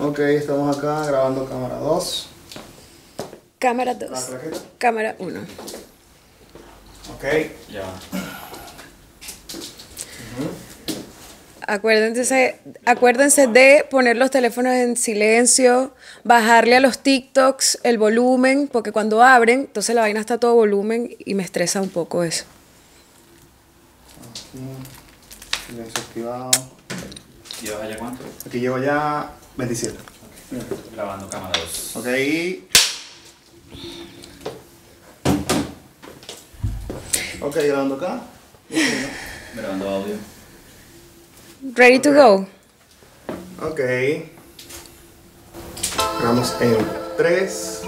Ok, estamos acá grabando cámara 2. Cámara 2. Cámara 1. Ok, ya. Acuérdense, acuérdense de poner los teléfonos en silencio, bajarle a los TikToks el volumen, porque cuando abren, entonces la vaina está todo volumen y me estresa un poco eso. silencio activado. cuánto? Aquí llevo ya 27. Grabando cámara 2. Ok. Ok, grabando acá. Grabando audio. Ready to go. Ok. Vamos en 3,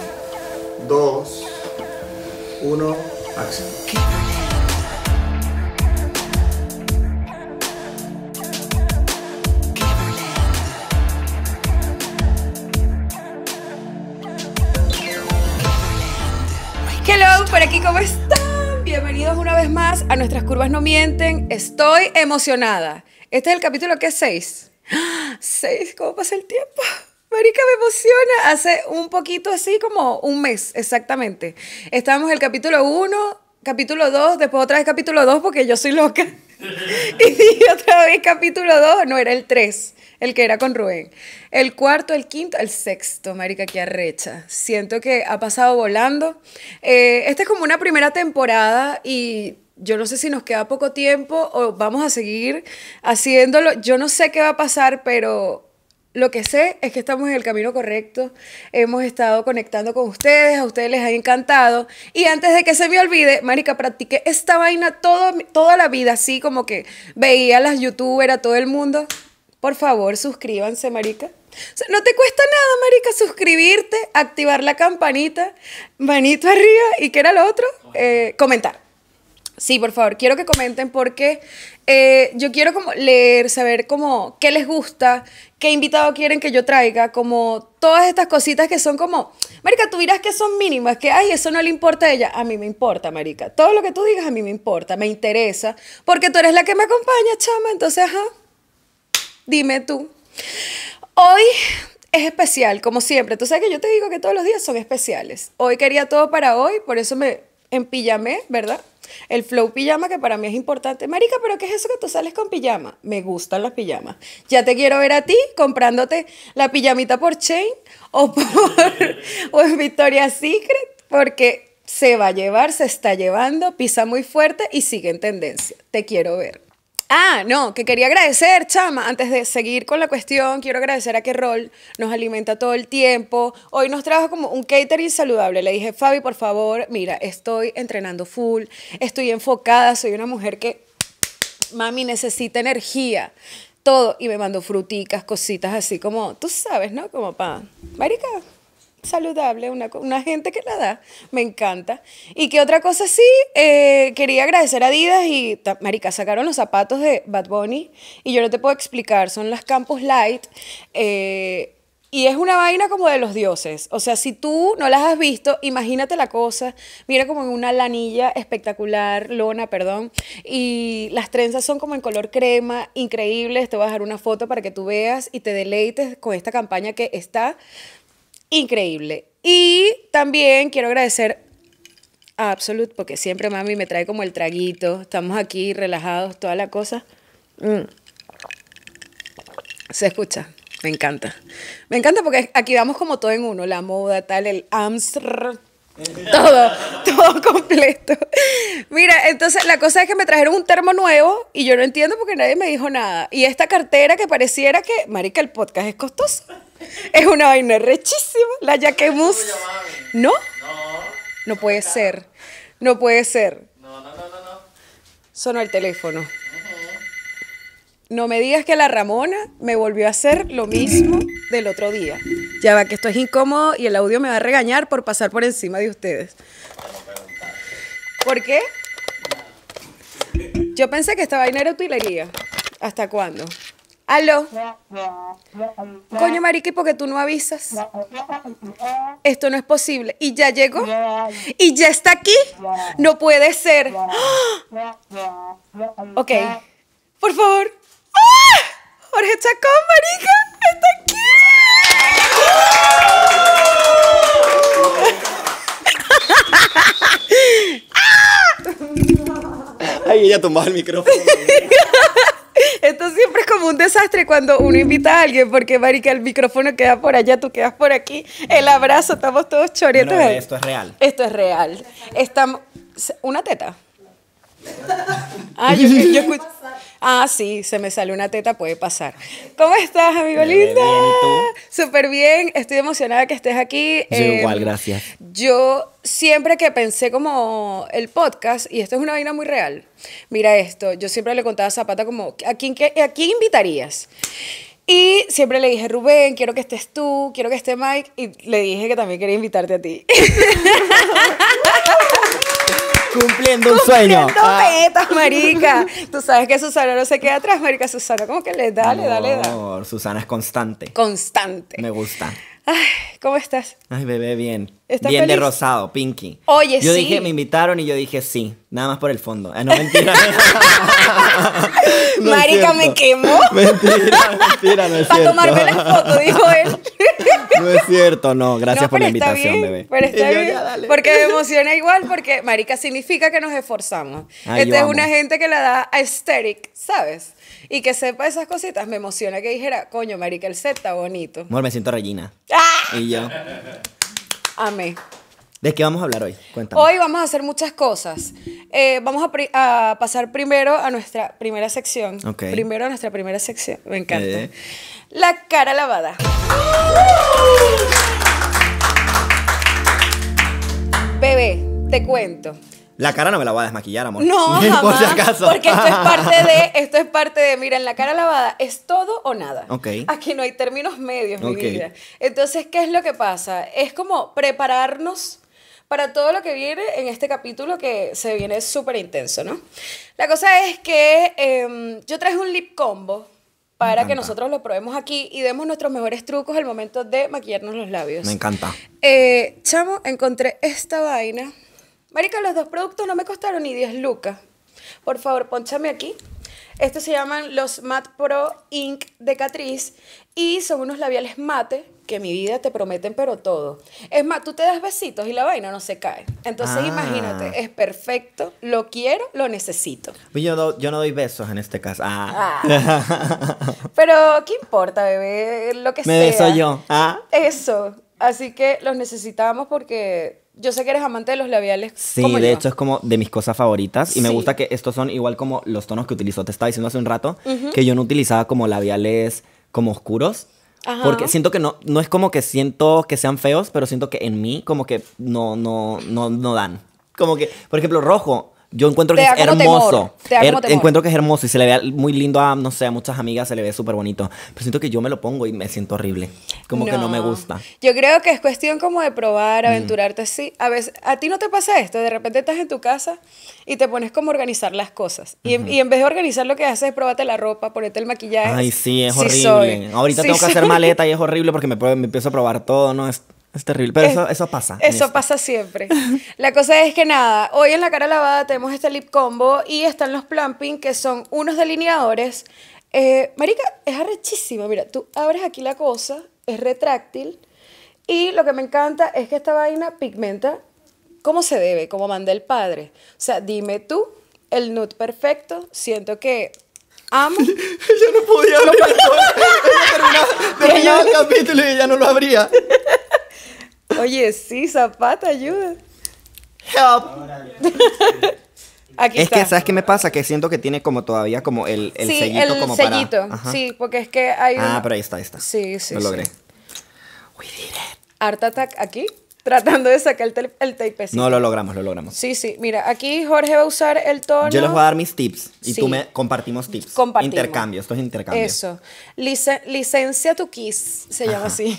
2, 1, acción. aquí, ¿cómo están? Bienvenidos una vez más a Nuestras Curvas No Mienten. Estoy emocionada. Este es el capítulo que es 6. 6, ¿cómo pasa el tiempo? Marica, me emociona. Hace un poquito así, como un mes, exactamente. Estábamos en el capítulo 1, capítulo 2, después otra vez capítulo 2 porque yo soy loca. y otra vez capítulo 2, no, era el 3 el que era con Rubén. El cuarto, el quinto, el sexto, marica, que arrecha. Siento que ha pasado volando. Eh, esta es como una primera temporada y yo no sé si nos queda poco tiempo o vamos a seguir haciéndolo. Yo no sé qué va a pasar, pero lo que sé es que estamos en el camino correcto, hemos estado conectando con ustedes, a ustedes les ha encantado. Y antes de que se me olvide, Marica, practiqué esta vaina todo, toda la vida, así como que veía a las youtubers, a todo el mundo, por favor, suscríbanse, marica. no te cuesta nada, marica, suscribirte, activar la campanita, manito arriba y ¿qué era lo otro? Eh, comentar. Sí, por favor, quiero que comenten porque eh, yo quiero como leer, saber como qué les gusta, qué invitado quieren que yo traiga, como todas estas cositas que son como, Marica, tú dirás que son mínimas, que, ay, eso no le importa a ella, a mí me importa, Marica, todo lo que tú digas a mí me importa, me interesa, porque tú eres la que me acompaña, chama, entonces, ajá. Dime tú. Hoy es especial, como siempre. Tú sabes que yo te digo que todos los días son especiales. Hoy quería todo para hoy, por eso me empillamé, ¿verdad? El flow pijama que para mí es importante. Marica, ¿pero qué es eso que tú sales con pijama? Me gustan las pijamas. Ya te quiero ver a ti comprándote la pijamita por Chain o por o en Victoria's Secret porque se va a llevar, se está llevando, pisa muy fuerte y sigue en tendencia. Te quiero ver. Ah, no, que quería agradecer, chama, antes de seguir con la cuestión, quiero agradecer a que Rol nos alimenta todo el tiempo. Hoy nos trajo como un catering saludable. Le dije, Fabi, por favor, mira, estoy entrenando full, estoy enfocada, soy una mujer que, mami, necesita energía, todo. Y me mandó fruticas, cositas así como, tú sabes, ¿no? Como pa, marica, saludable, una, gente que la da, me encanta. Y que otra cosa sí, eh, quería agradecer a Adidas y, marica, sacaron los zapatos de Bad Bunny y yo no te puedo explicar, son las Campus Light. Eh, y es una vaina como de los dioses. O sea, si tú no las has visto, imagínate la cosa. Mira como en una lanilla espectacular, lona, perdón. Y las trenzas son como en color crema, increíbles. Te voy a dejar una foto para que tú veas y te deleites con esta campaña que está increíble. Y también quiero agradecer a Absolute, porque siempre mami me trae como el traguito. Estamos aquí relajados, toda la cosa. Mm. Se escucha. Me encanta. Me encanta porque aquí vamos como todo en uno, la moda, tal, el AMSR todo, todo completo. Mira, entonces la cosa es que me trajeron un termo nuevo y yo no entiendo porque nadie me dijo nada. Y esta cartera que pareciera que, marica, el podcast es costoso. Es una vaina rechísima, la Yaquemus. ¿No? No. No puede ser. No puede ser. No, no, no, no. Sonó el teléfono. No me digas que la Ramona me volvió a hacer lo mismo del otro día. Ya va, que esto es incómodo y el audio me va a regañar por pasar por encima de ustedes. ¿Por qué? Yo pensé que esta vaina era utilería. ¿Hasta cuándo? Aló. Coño, mariqui, porque tú no avisas. Esto no es posible. Y ya llegó. Y ya está aquí. No puede ser. Ok. Por favor. ¡Ah! Jorge Chacón, marica, está aquí. ¡Ah! Ay, ella tomaba el micrófono. Esto siempre es como un desastre cuando uno invita a alguien, porque marica, el micrófono queda por allá, tú quedas por aquí, el abrazo, estamos todos choretos. esto es real. Esto es real. Estamos... Una teta. Ah, sí, se me sale una teta, puede pasar. ¿Cómo estás, amigo linda? Súper bien, estoy emocionada que estés aquí. Yo em, igual, gracias. Yo siempre que pensé como el podcast, y esto es una vaina muy real, mira esto, yo siempre le contaba a Zapata como, ¿a quién, a quién invitarías? Y siempre le dije, Rubén, quiero que estés tú, quiero que esté Mike, y le dije que también quería invitarte a ti. Cumpliendo un sueño. Cumpliendo ah. metas, marica. Tú sabes que Susana no se queda atrás, marica. Susana ¿cómo que le da, le da, le da. Susana es constante. Constante. Me gusta. Ay, ¿cómo estás? Ay, bebé, bien. ¿Estás bien de rosado, pinky. Oye, yo sí. Yo dije, me invitaron y yo dije sí, nada más por el fondo. Ah, no, mentira. Marica, me quemó. Mentira, mentira, no es Para tomarme la foto, dijo él. No es cierto, no. Gracias por la invitación, bebé. Pero está bien. porque me emociona igual, porque marica significa que nos esforzamos. Ay, Esta es una gente que la da aesthetic, ¿sabes? Y que sepa esas cositas, me emociona que dijera, coño, marica, el set está bonito. Amor, me siento Regina. ¡Ah! Y yo. Amé. ¿De qué vamos a hablar hoy? Cuéntame. Hoy vamos a hacer muchas cosas. Eh, vamos a, pasar primero a nuestra primera sección. Primero a nuestra primera sección. Me eh. encanta. La cara lavada. Bebé, te cuento. La cara no me la voy a desmaquillar, amor. No, jamás, Porque esto es parte de, esto es parte de, mira, en la cara lavada es todo o nada. Ok. Aquí no hay términos medios, mi vida. Entonces, ¿qué es lo que pasa? Es como prepararnos para todo lo que viene en este capítulo que se viene súper intenso, ¿no? La cosa es que em, yo traje un lip combo para que nosotros lo probemos aquí y demos nuestros mejores trucos al momento de maquillarnos los labios. Me encanta. Eh, chamo, encontré esta vaina. Marica, los dos productos no me costaron ni 10 lucas. Por favor, ponchame aquí. Estos se llaman los Matte Pro Ink de Catrice y son unos labiales mate que mi vida te prometen, pero todo. Es más, tú te das besitos y la vaina no se cae. Entonces ah. imagínate, es perfecto, lo quiero, lo necesito. Yo no, yo no doy besos en este caso. Ah. Ah. pero qué importa, bebé, lo que Me sea. Me beso yo. Ah. Eso. Así que los necesitábamos porque yo sé que eres amante de los labiales. Sí, de hecho es como de mis cosas favoritas. Y me gusta que estos son igual como los tonos que utilizó. Te estaba diciendo hace un rato que yo no utilizaba como labiales como oscuros. Porque siento que no, no es como que siento que sean feos, pero siento que en mí como que no, no, no, no dan. Como que, por ejemplo, rojo yo encuentro que es hermoso. Er, encuentro que es hermoso y se le ve muy lindo a, no sé, a muchas amigas, se le ve súper bonito. Pero siento que yo me lo pongo y me siento horrible. Como que no me gusta. Yo creo que es cuestión como de probar, mm. aventurarte. así Sí, a veces, a ti no te pasa esto. De repente estás en tu casa y te pones como a organizar las cosas. Y, en vez de organizar, lo que haces es probarte la ropa, ponerte el maquillaje. Ay, sí, es horrible. Ahorita tengo que hacer maleta y es horrible porque me, me empiezo a probar todo, ¿no? Es, es terrible, pero eso, eso, pasa. Eso pasa siempre. La cosa es que nada, hoy en la cara lavada tenemos este lip combo y están los plumping que son unos delineadores. Eh, marica, es arrechísimo. Mira, tú abres aquí la cosa, es retráctil y lo que me encanta es que esta vaina pigmenta como se debe, como manda el padre. O sea, dime tú, el nude perfecto, siento que amo. Yo no podía abrirlo, no, terminaba, el capítulo y ya no lo abría. Oye, sí, Zapata, ayuda. Help. Aquí es que, ¿sabes qué me pasa? Que siento que tiene como todavía como el, el sí, sellito el Sí, sellito. Sí, porque es que hay... Ah, pero ahí está, ahí está. Sí, sí, Lo logré. Sí. We did it. Art Attack aquí tratando de sacar el, tapecito. No, lo logramos, lo logramos. Sí, sí. Mira, aquí Jorge va a usar el tono. Yo les voy a dar mis tips y tú me compartimos tips. Intercambio, esto es intercambio. Eso. licencia to kiss, se llama así.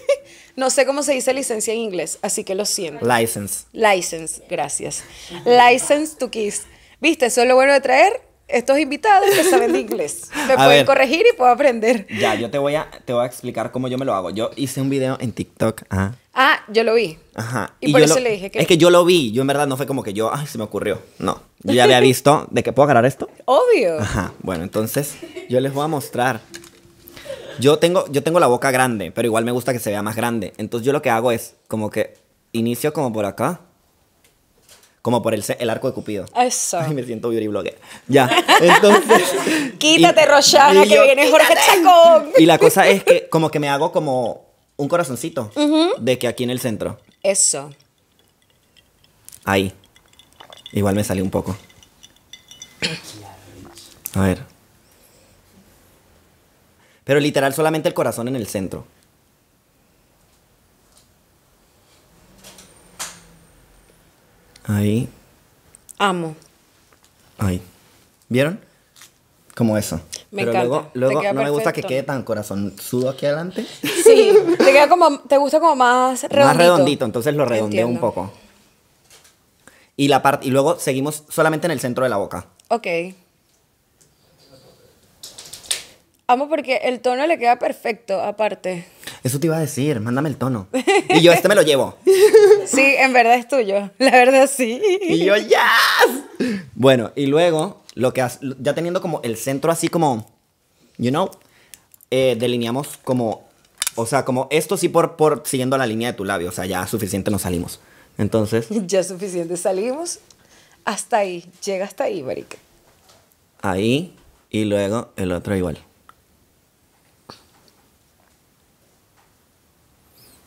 no sé cómo se dice licencia en inglés, así que lo siento. License. License, gracias. License to kiss. ¿Viste? Eso es lo bueno de traer estos invitados que saben de inglés. Me pueden corregir y puedo aprender. Ya, yo te voy, a, te voy a explicar cómo yo me lo hago. Yo hice un video en TikTok. Ajá ah, Ah, yo lo vi. Ajá. Y, por eso le dije que... Es que yo lo vi. Yo en verdad no fue como que yo, ay, se me ocurrió. No. Yo ya había visto de qué puedo agarrar esto. Obvio. Ajá. Bueno, entonces yo les voy a mostrar. Yo tengo, yo tengo la boca grande, pero igual me gusta que se vea más grande. Entonces yo lo que hago es como que inicio como por acá. Como por el, arco de Cupido. Eso. Y me siento blogger. Ya. Entonces. quítate, y, que viene Jorge Chacón. Y la cosa es que como que me hago como un corazoncito de que aquí en el centro. Eso. Ahí. Igual me salió un poco. A ver. Pero literal solamente el corazón en el centro. Ahí. Amo. Ahí. ¿Vieron? Como eso. Me encanta. luego, no me gusta que quede tan corazonzudo aquí adelante. Sí, te queda como, te gusta como más redondito. Más redondito, entonces lo redondeo un poco. Y la parte, y luego seguimos solamente en el centro de la boca. Ok. Amo porque el tono le queda perfecto, aparte. Eso te iba a decir, mándame el tono. Y yo este me lo llevo. Sí, en verdad es tuyo. La verdad sí. Y yo, ¡ya! Bueno, y luego lo que ya teniendo como el centro así como, you know, eh, delineamos como, o sea, como esto sí por, por siguiendo la línea de tu labio, o sea, ya suficiente nos salimos. Entonces. Ya suficiente salimos. Hasta ahí, llega hasta ahí, marica Ahí y luego el otro igual.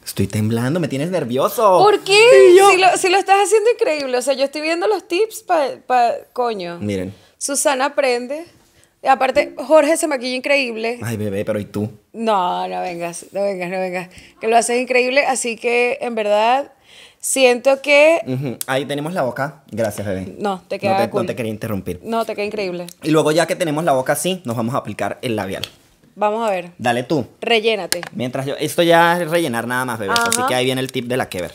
Estoy temblando, me tienes nervioso. ¿Por qué? Si lo, estás haciendo increíble. O sea, yo estoy viendo los tips para... Pa, coño. Miren. Susana aprende. aparte, Jorge se maquilla increíble. Ay, bebé, pero ¿y tú? No, no vengas, no vengas, no vengas. Que lo haces increíble, así que en verdad siento que... Ahí tenemos la boca. Gracias, bebé. No, te queda no te, quería interrumpir. No, te queda increíble. Y luego ya que tenemos la boca así, nos vamos a aplicar el labial. Vamos a ver. Dale tú. Rellénate. Mientras yo... Esto ya es rellenar nada más, bebé. Así que ahí viene el tip de la que ver.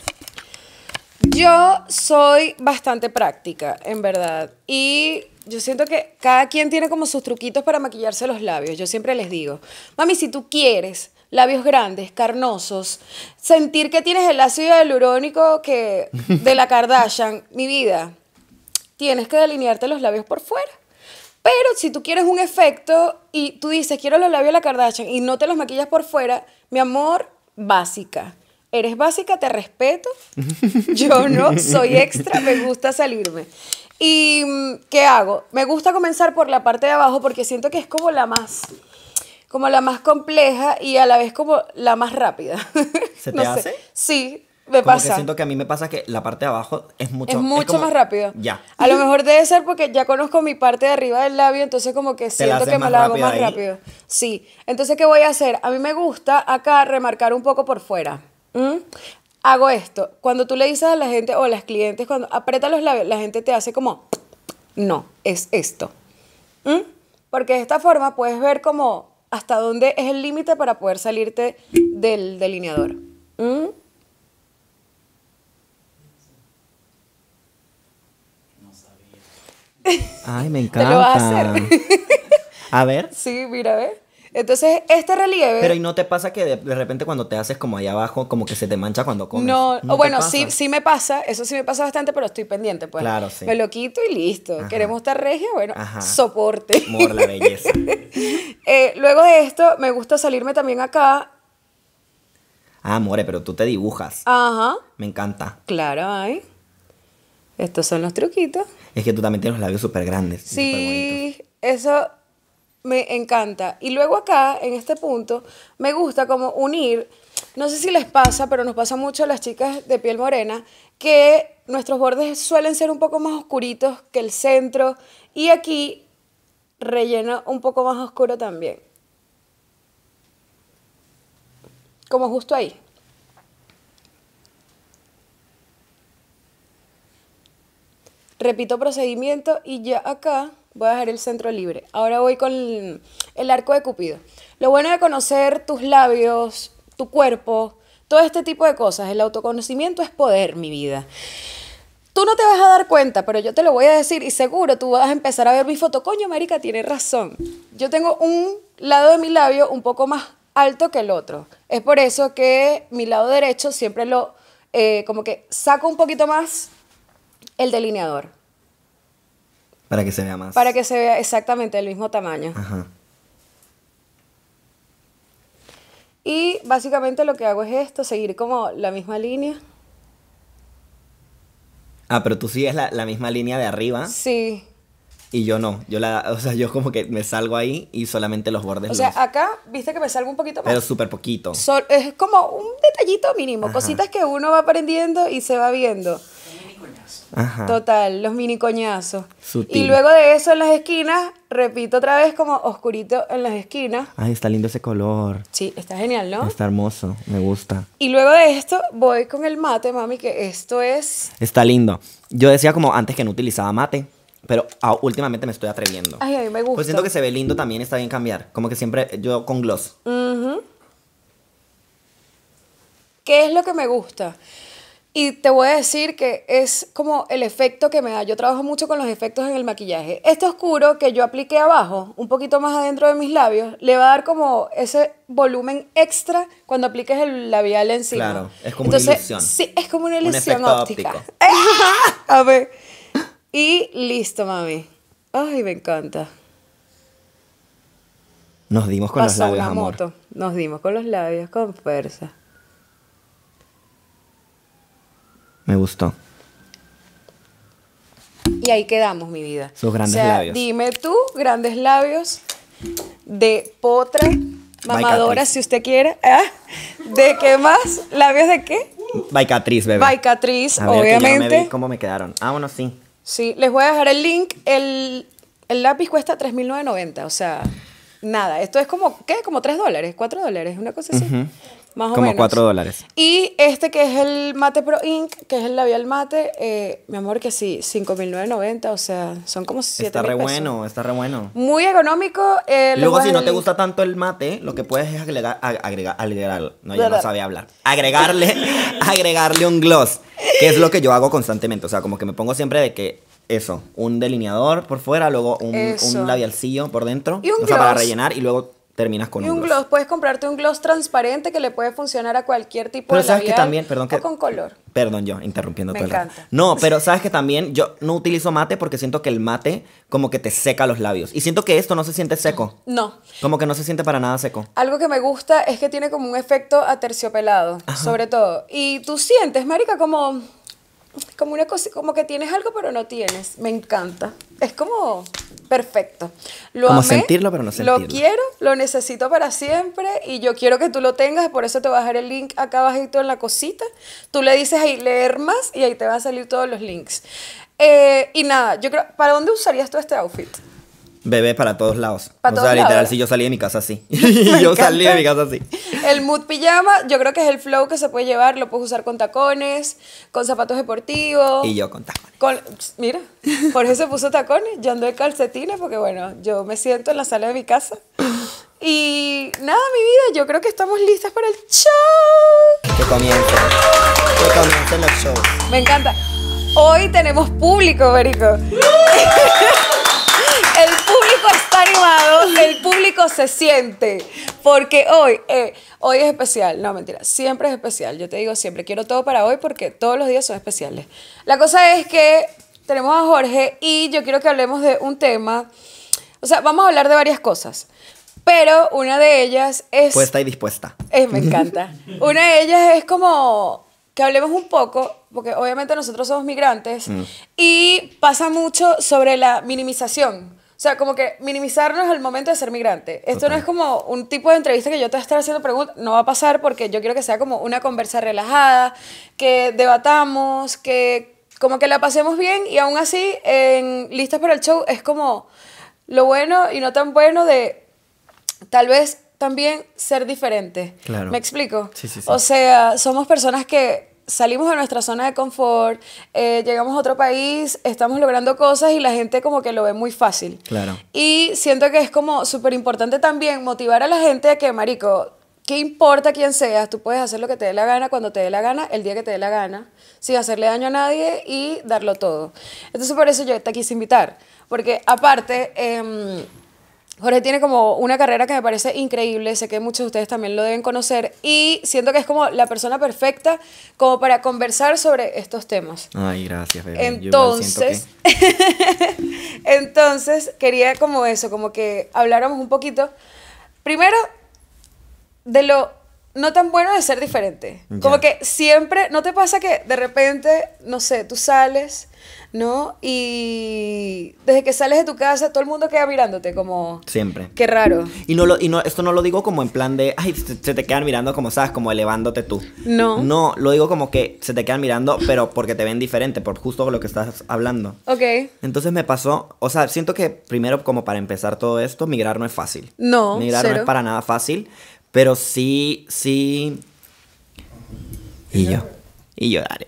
Yo soy bastante práctica, en verdad. Y yo siento que cada quien tiene como sus truquitos para maquillarse los labios. Yo siempre les digo, mami, si tú quieres labios grandes, carnosos, sentir que tienes el ácido hialurónico que de la Kardashian, mi vida, tienes que delinearte los labios por fuera. Pero si tú quieres un efecto y tú dices, quiero los labios de la Kardashian y no te los maquillas por fuera, mi amor, básica. Eres básica, te respeto. Yo no soy extra, me gusta salirme. ¿Y mm, qué hago? Me gusta comenzar por la parte de abajo porque siento que es como la más como la más compleja y a la vez como la más rápida. ¿Se te hace? Sí, me pasa. Que siento que a mí me pasa que la parte de abajo es mucho, es mucho es más rápido. Ya. A lo mejor debe ser porque ya conozco mi parte de arriba del labio, entonces como que siento que me la hago más rápido. Sí. Entonces, ¿qué voy a hacer? A mí me gusta acá remarcar un poco por fuera hago esto. Cuando tú le dices a la gente o a las clientes, cuando aprieta los labios, la gente te hace como, no, es esto. ¿Mm? Porque de esta forma puedes ver como hasta dónde es el límite para poder salirte del delineador. ¿Mm? Ay, me encanta. lo vas a hacer. A ver. Sí, mira, a ver. Entonces, este relieve. Pero ¿y no te pasa que de, repente cuando te haces como ahí abajo, como que se te mancha cuando comes? No, bueno, sí, sí me pasa, eso sí me pasa bastante, pero estoy pendiente, pues. Claro, sí. Me lo quito y listo. Queremos estar regia, bueno, soporte. Mor la belleza. Eh, luego de esto, me gusta salirme también acá. Ah, more, pero tú te dibujas. Ajá. Me encanta. Claro, ay. Estos son los truquitos. Es que tú también tienes los labios súper grandes. Sí, eso me encanta. Y luego acá, en este punto, me gusta como unir, no sé si les pasa, pero nos pasa mucho a las chicas de piel morena, que nuestros bordes suelen ser un poco más oscuritos que el centro y aquí relleno un poco más oscuro también. Como justo ahí. Repito procedimiento y ya acá Voy a dejar el centro libre. Ahora voy con el, arco de Cupido. Lo bueno de conocer tus labios, tu cuerpo, todo este tipo de cosas. El autoconocimiento es poder, mi vida. Tú no te vas a dar cuenta, pero yo te lo voy a decir y seguro tú vas a empezar a ver mi foto. Coño, marika tiene razón. Yo tengo un lado de mi labio un poco más alto que el otro. Es por eso que mi lado derecho siempre lo, eh, como que saco un poquito más el delineador. Para que se vea más. Para que se vea exactamente el mismo tamaño. Ajá. Y básicamente lo que hago es esto, seguir como la misma línea. Ah, pero tú sigues la, la misma línea de arriba. Sí. Y yo no, yo la, o sea, yo como que me salgo ahí y solamente los bordes. O sea, acá, viste que me salgo un poquito más. Pero súper poquito. es como un detallito mínimo, cositas que uno va aprendiendo y se va viendo. Total, los mini coñazos. Y luego de eso en las esquinas, repito otra vez como oscurito en las esquinas. Ay, está lindo ese color. Sí, está genial, ¿no? Está hermoso, me gusta. Y luego de esto voy con el mate, mami, que esto es... Está lindo. Yo decía como antes que no utilizaba mate. Pero últimamente me estoy atreviendo. Ay, a mí me gusta. Pues siento que se ve lindo también, está bien cambiar. Como que siempre yo con gloss. ¿Qué es lo que me gusta? Y te voy a decir que es como el efecto que me da. Yo trabajo mucho con los efectos en el maquillaje. Este oscuro que yo apliqué abajo, un poquito más adentro de mis labios, le va a dar como ese volumen extra cuando apliques el labial encima. Claro, es como Entonces, una ilusión. Sí, es como una ilusión óptica. a ver. Y listo, mami. Ay, me encanta. Nos dimos con los labios, amor. Nos dimos con los labios, con fuerza. Me gustó. Y ahí quedamos, mi vida. Sus grandes labios. Dime tú, grandes labios de potra, mamadora, si usted quiere. ¿ah? ¿De qué más? ¿Labios de qué? Baicatriz, bebé. Baicatriz, obviamente. me ¿Cómo me quedaron? Ah, bueno, sí. Sí, les voy a dejar el link. El, el lápiz cuesta 3.990, o sea, nada. Esto es como, ¿qué? Como 3 dólares, 4 dólares, una cosa así. Como 4 dólares. Y este que es el Mate Pro Ink, que es el labial mate, eh, mi amor, que sí, 5.990, o sea, son como 7 Está re bueno, está re bueno. Muy económico. Eh, luego, si no te gusta tanto el mate, lo que puedes es agregar, agregar, agregar no, ya no sabía hablar. Agregarle, agregarle un gloss, que es lo que yo hago constantemente, o sea, como que me pongo siempre de que eso, un delineador por fuera, luego un, un labialcillo por dentro, y un o sea, para rellenar y luego terminas con y un, gloss. Puedes comprarte un gloss transparente que le puede funcionar a cualquier tipo pero de sabes que también, perdón, con color. Perdón yo, interrumpiendo todo El No, pero sabes que también yo no utilizo mate porque siento que el mate como que te seca los labios. Y siento que esto no se siente seco. No. Como que no se siente para nada seco. Algo que me gusta es que tiene como un efecto aterciopelado, sobre todo. Y tú sientes, marica, como como una cosa, como que tienes algo pero no tienes. Me encanta. Es como perfecto. Lo amé, sentirlo pero no sentirlo. Lo quiero, lo necesito para siempre y yo quiero que tú lo tengas, por eso te voy a dejar el link acá abajito en la cosita. Tú le dices ahí leer más y ahí te van a salir todos los links. Eh, y nada, yo creo, ¿para dónde usarías tú este outfit? Bebé para todos lados. o sea, literal, si yo salí de mi casa así. yo salí de mi casa así. El mood pijama, yo creo que es el flow que se puede llevar. Lo puedes usar con tacones, con zapatos deportivos. Y yo con tacones. Con, mira, eso se puso tacones, yo ando de calcetines porque, bueno, yo me siento en la sala de mi casa. Y nada, mi vida, yo creo que estamos listas para el show. Que comiencen. Que comiencen el show. Me encanta. Hoy tenemos público, Berico. el público se siente. Porque hoy, eh, hoy es especial. No, mentira, siempre es especial. Yo te digo siempre, quiero todo para hoy porque todos los días son especiales. La cosa es que tenemos a Jorge y yo quiero que hablemos de un tema. O sea, vamos a hablar de varias cosas. Pero una de ellas es. Puesta y dispuesta. Eh, me encanta. una de ellas es como que hablemos un poco, porque obviamente nosotros somos migrantes, mm. y pasa mucho sobre la minimización o sea, como que minimizarnos al momento de ser migrante. Esto no es como un tipo de entrevista que yo te voy a estar haciendo preguntas, no va a pasar porque yo quiero que sea como una conversa relajada, que debatamos, que como que la pasemos bien y aún así en listas para el show es como lo bueno y no tan bueno de tal vez también ser diferente. ¿Me explico? O sea, somos personas que salimos de nuestra zona de confort, eh, llegamos a otro país, estamos logrando cosas y la gente como que lo ve muy fácil. Claro. Y siento que es como súper importante también motivar a la gente a que, marico, ¿qué importa quién seas? Tú puedes hacer lo que te dé la gana, cuando te dé la gana, el día que te dé la gana, sin hacerle daño a nadie y darlo todo. Entonces por eso yo te quise invitar, porque aparte... Em, Jorge tiene como una carrera que me parece increíble, sé que muchos de ustedes también lo deben conocer y siento que es como la persona perfecta como para conversar sobre estos temas. Ay, gracias, bebé. Entonces, que... entonces quería como eso, como que habláramos un poquito, primero, de lo no tan bueno de ser diferente. Como que siempre, ¿no te pasa que de repente, no sé, tú sales ¿no? Y desde que sales de tu casa, todo el mundo queda mirándote como... Siempre. Qué raro. Y, no lo, y no, esto no lo digo como en plan de, ay, se, te quedan mirando como, ¿sabes? Como elevándote tú. No. No, lo digo como que se te quedan mirando, pero porque te ven diferente, por justo lo que estás hablando. Ok. Entonces me pasó, o sea, siento que primero como para empezar todo esto, migrar no es fácil. No. Migrar no es para nada fácil, pero sí, sí... Y yo. Y yo, dale.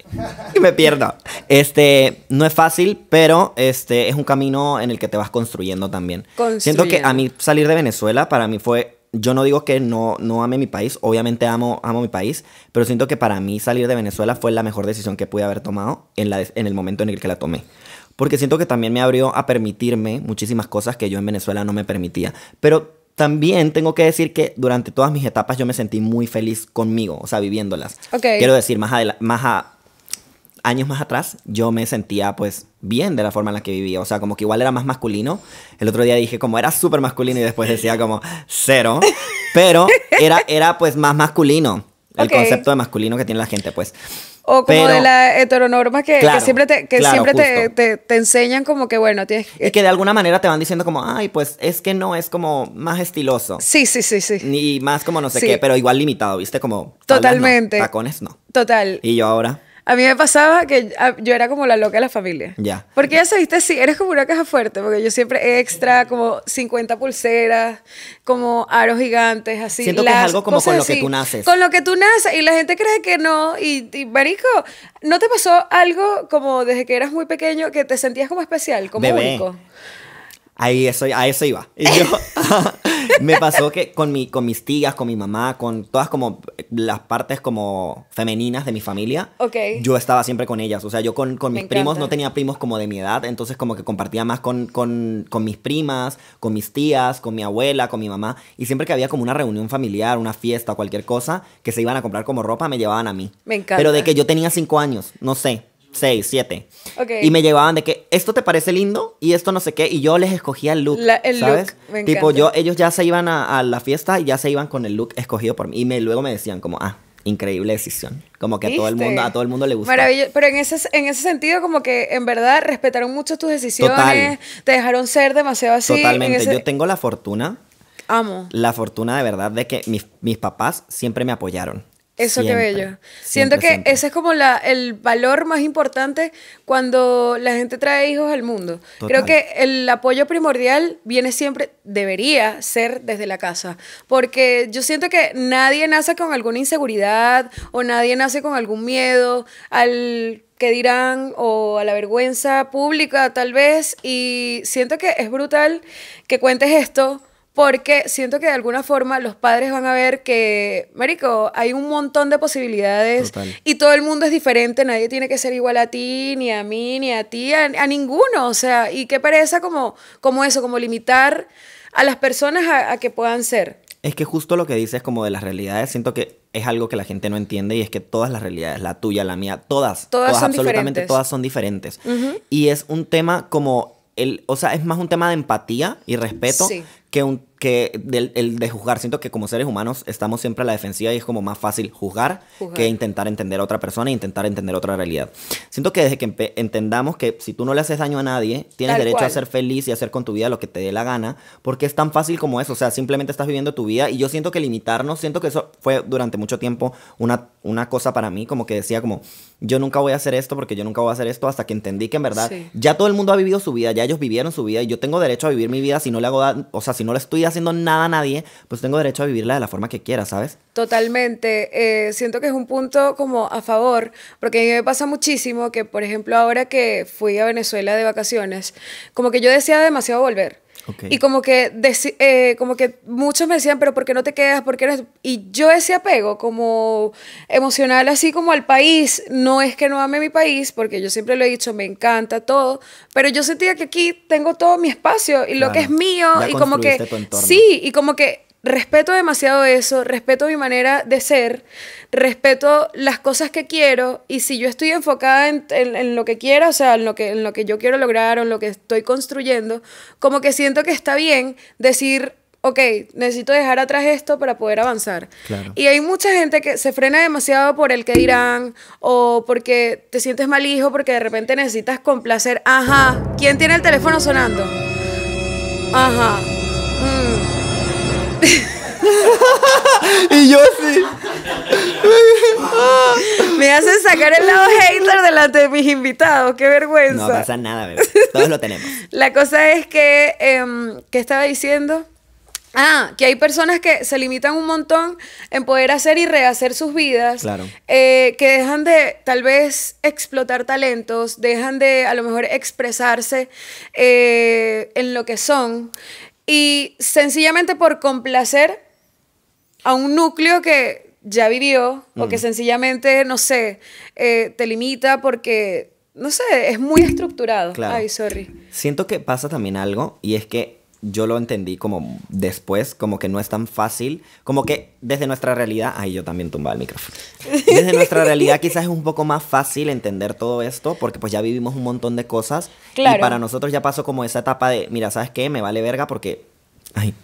Y me pierdo. Este, no es fácil, pero este es un camino en el que te vas construyendo también. Siento que a mí salir de Venezuela para mí fue yo no digo que no, no ame mi país, obviamente amo, amo mi país, pero siento que para mí salir de Venezuela fue la mejor decisión que pude haber tomado en, la, en el momento en el que la tomé. Porque siento que también me abrió a permitirme muchísimas cosas que yo en Venezuela no me permitía. Pero también tengo que decir que durante todas mis etapas yo me sentí muy feliz conmigo, o sea, viviéndolas. Quiero decir, más, más años más atrás yo me sentía pues bien de la forma en la que vivía, o sea, como que igual era más masculino. El otro día dije como era súper masculino y después decía como cero, pero era, era pues más masculino. El concepto de masculino que tiene la gente, pues o como de la heteronorma que, que siempre, te, que siempre te, enseñan como que, bueno, tienes que... Y que de alguna manera te van diciendo como, ay, pues es que no, es como más estiloso. Sí, sí, sí, sí. Ni más como no sé qué, pero igual limitado, ¿viste? Como... Totalmente. tacones no. Total. Y yo ahora... A mí me pasaba que ah, yo era como la loca de la familia. Ya. Porque ya sabiste, sí, eres como una caja fuerte, porque yo siempre extra, como 50 pulseras, como aros gigantes, así. Siento que es algo como con lo que tú naces. Con lo que tú naces, y la gente cree que no. Y, y, marico, ¿no te pasó algo como desde que eras muy pequeño que te sentías como especial, como único? Ahí eso, a eso iba. Y yo, me pasó que con, mi, con mis tías, con mi mamá, con todas como las partes como femeninas de mi familia, yo estaba siempre con ellas. O sea, yo con, mis primos no tenía primos como de mi edad, entonces como que compartía más con, con, con mis primas, con mis tías, con mi abuela, con mi mamá. Y siempre que había como una reunión familiar, una fiesta, cualquier cosa, que se iban a comprar como ropa, me llevaban a mí. Me encanta. Pero de que yo tenía cinco años, no sé seis siete Okay. Y me llevaban de que esto te parece lindo y esto no sé qué. Y yo les escogía el look. el ¿Sabes? tipo, yo, ellos ya se iban a, la fiesta y ya se iban con el look escogido por mí. Y me, luego me decían como, ah, increíble decisión. Como que a todo el mundo, a todo el mundo le gusta. Maravilloso. Pero en ese, en ese sentido, como que en verdad respetaron mucho tus decisiones. Te dejaron ser demasiado así. Totalmente. Yo tengo la fortuna. Amo. La fortuna de verdad de que mis papás siempre me apoyaron. Eso qué bello. Siento que ese es como la, el valor más importante cuando la gente trae hijos al mundo. Creo que el apoyo primordial viene siempre, debería ser desde la casa, porque yo siento que nadie nace con alguna inseguridad o nadie nace con algún miedo al que dirán o a la vergüenza pública tal vez y siento que es brutal que cuentes esto porque siento que de alguna forma los padres van a ver que, Marico, hay un montón de posibilidades y todo el mundo es diferente, nadie tiene que ser igual a ti, ni a mí, ni a ti, a, ninguno. O sea, y qué pereza como, como eso, como limitar a las personas a, que puedan ser. Es que justo lo que dices como de las realidades, siento que es algo que la gente no entiende y es que todas las realidades, la tuya, la mía, todas, todas, absolutamente todas son diferentes. Y es un tema como el, o sea, es más un tema de empatía y respeto sí que un que el de juzgar. Siento que como seres humanos estamos siempre a la defensiva y es como más fácil juzgar, que intentar entender a otra persona e intentar entender otra realidad. Siento que desde que entendamos que si tú no le haces daño a nadie, tienes derecho a ser feliz y a hacer con tu vida lo que te dé la gana, porque es tan fácil como eso. O sea, simplemente estás viviendo tu vida y yo siento que limitarnos, siento que eso fue durante mucho tiempo una, una cosa para mí, como que decía como, yo nunca voy a hacer esto porque yo nunca voy a hacer esto hasta que entendí que en verdad ya todo el mundo ha vivido su vida, ya ellos vivieron su vida y yo tengo derecho a vivir mi vida si no le hago, o sea, si no le estoy haciendo nada a nadie, pues tengo derecho a vivirla de la forma que quiera, ¿sabes? Totalmente. Eh, siento que es un punto como a favor, porque a mí me pasa muchísimo que, por ejemplo, ahora que fui a Venezuela de vacaciones, como que yo deseaba demasiado volver. Y como que, eh, como que muchos me decían, pero ¿por qué no te quedas? ¿Por qué Y yo ese apego como emocional, así como al país, no es que no ame mi país, porque yo siempre lo he dicho, me encanta todo, pero yo sentía que aquí tengo todo mi espacio y lo que es mío y como que... Sí, y como que respeto demasiado eso, respeto mi manera de ser, respeto las cosas que quiero y si yo estoy enfocada en, en, lo que quiero, o sea, en lo que, en lo que yo quiero lograr o en lo que estoy construyendo, como que siento que está bien decir, ok, necesito dejar atrás esto para poder avanzar. Y hay mucha gente que se frena demasiado por el que dirán o porque te sientes mal hijo, porque de repente necesitas complacer. Ajá, ¿quién tiene el teléfono sonando? Ajá. Mm. y yo sí. Me hacen sacar el lado hater delante de mis invitados. Qué vergüenza. No pasa nada, Todos lo tenemos. La cosa es que. Em, ¿Qué estaba diciendo? Ah, que hay personas que se limitan un montón en poder hacer y rehacer sus vidas. Eh, que dejan de, tal vez, explotar talentos, dejan de, a lo mejor, expresarse eh, en lo que son. Y sencillamente por complacer a un núcleo que ya vivió o que mm. sencillamente, no sé, eh, te limita porque, no sé, es muy estructurado. Ay, sorry. Siento que pasa también algo y es que yo lo entendí como después, como que no es tan fácil, como que desde nuestra realidad, ay, yo también tumbaba el micrófono. Desde nuestra realidad quizás es un poco más fácil entender todo esto, porque pues ya vivimos un montón de cosas. Y para nosotros ya pasó como esa etapa de, mira, ¿sabes qué? Me vale verga porque, ay,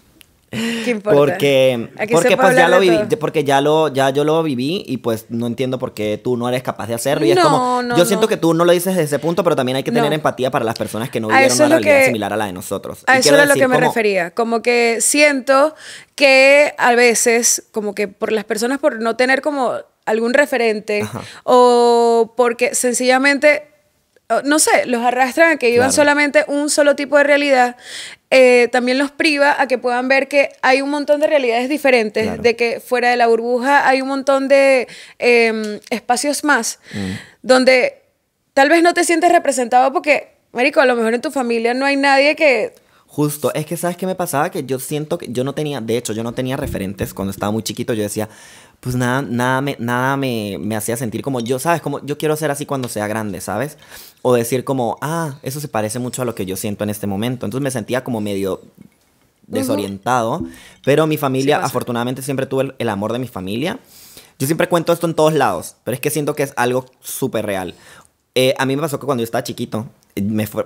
porque, porque pues, ya lo viví, porque ya lo, ya yo lo viví y pues no entiendo por qué tú no eres capaz de hacerlo. Y es como, yo siento que tú no lo dices desde ese punto, pero también hay que tener empatía para las personas que no vivieron una realidad similar a la de nosotros. A eso era lo que me refería. Como que siento que a veces, como que por las personas por no tener como algún referente o porque sencillamente no sé, los arrastran a que vivan solamente un solo tipo de realidad eh, también los priva a que puedan ver que hay un montón de realidades diferentes, de que fuera de la burbuja hay un montón de em, espacios más, mm. donde tal vez no te sientes representado porque, Marico, a lo mejor en tu familia no hay nadie que Justo, es que sabes qué me pasaba que yo siento que yo no tenía, de hecho, yo no tenía referentes cuando estaba muy chiquito, yo decía, pues nada, nada, me, nada me, hacía sentir como yo, ¿sabes? Como yo quiero ser así cuando sea grande, ¿sabes? O decir como, ah, eso se parece mucho a lo que yo siento en este momento. Entonces me sentía como medio desorientado, pero mi familia, afortunadamente, siempre tuve el, amor de mi familia. Yo siempre cuento esto en todos lados, pero es que siento que es algo súper real. Eh, a mí me pasó que cuando yo estaba chiquito, me, fue,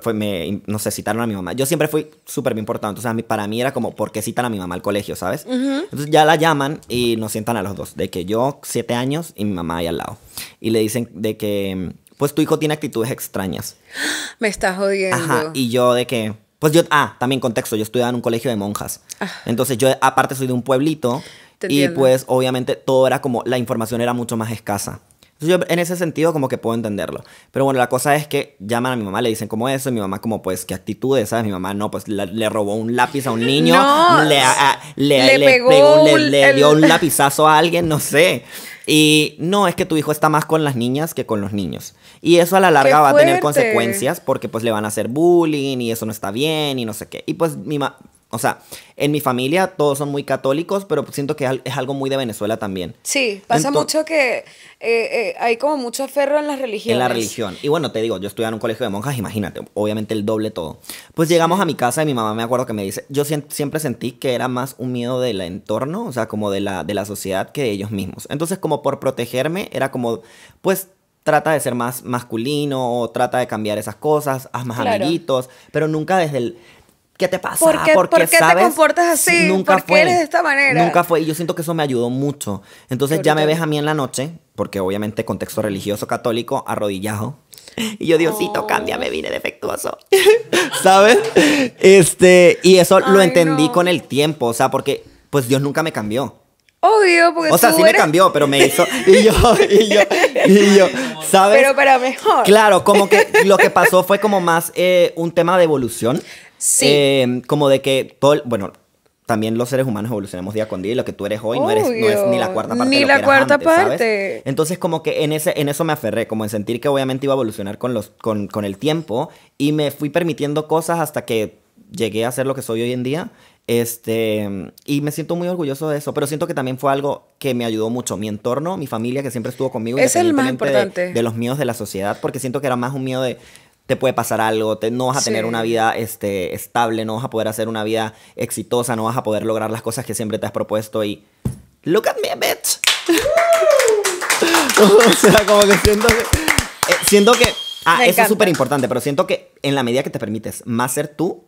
no sé, citaron a mi mamá. Yo siempre fui súper bien portado, entonces para mí era como, ¿por qué citan a mi mamá al colegio, sabes? Entonces ya la llaman y nos sientan a los dos, de que yo siete años y mi mamá ahí al lado. Y le dicen de que, pues tu hijo tiene actitudes extrañas. Me está jodiendo. Ajá, y yo de que, pues yo, ah, también contexto, yo estudiaba en un colegio de monjas. Ah. Entonces yo aparte soy de un pueblito. y pues obviamente todo era como, la información era mucho más escasa. Entonces yo en ese sentido como que puedo entenderlo. Pero bueno, la cosa es que llaman a mi mamá, le dicen como eso, y mi mamá como pues qué actitudes, ¿sabes? Mi mamá no, pues le robó un lápiz a un niño, le, le, pegó, le, dio un lapizazo a alguien, no sé. Y no, es que tu hijo está más con las niñas que con los niños. Y eso a la larga va a tener consecuencias porque pues le van a hacer bullying y eso no está bien y no sé qué. Y pues mi mamá o sea, en mi familia todos son muy católicos, pero siento que es algo muy de Venezuela también. Sí, pasa mucho que eh, eh, hay como mucho aferro en las religiones. En la religión. Y bueno, te digo, yo estudié en un colegio de monjas, imagínate, obviamente el doble todo. Pues llegamos a mi casa y mi mamá me acuerdo que me dice, yo siempre sentí que era más un miedo del entorno, o sea, como de la, de la sociedad que de ellos mismos. Entonces, como por protegerme, era como, pues trata de ser más masculino o trata de cambiar esas cosas, haz más amiguitos, pero nunca desde el ¿qué te pasa? ¿Por qué, porque, te comportas así? Nunca ¿Por eres de esta manera? Nunca fue. Y yo siento que eso me ayudó mucho. Entonces ya me ves a mí en la noche, porque obviamente contexto religioso católico, arrodillajo. Y yo, Diosito, oh. cámbiame, vine defectuoso. ¿Sabes? Este, y eso lo entendí con el tiempo, o sea, porque pues Dios nunca me cambió. Obvio, porque. O sea, sí me cambió, pero me hizo. Y yo, y yo, y yo, ¿sabes? Pero para mejor. Claro, como que lo que pasó fue como más eh, un tema de evolución. Sí. Em, como de que todo, bueno, también los seres humanos evolucionamos día con día y lo que tú eres hoy no, eres, es ni la cuarta parte. de lo la que cuarta antes, parte. ¿sabes? Entonces como que en, ese, en eso me aferré, como en sentir que obviamente iba a evolucionar con, los, con, con el tiempo y me fui permitiendo cosas hasta que llegué a ser lo que soy hoy en día. Este, y me siento muy orgulloso de eso, pero siento que también fue algo que me ayudó mucho. Mi entorno, mi familia, que siempre estuvo conmigo. Es el más importante. De, de, los miedos de la sociedad, porque siento que era más un miedo de, te puede pasar algo, no vas a tener una vida este, estable, no vas a poder hacer una vida exitosa, no vas a poder lograr las cosas que siempre te has propuesto y... Look at me, bitch. o sea, como que siento que... Eh, siento que... Ah, eso es súper importante, pero siento que en la medida que te permites más ser tú,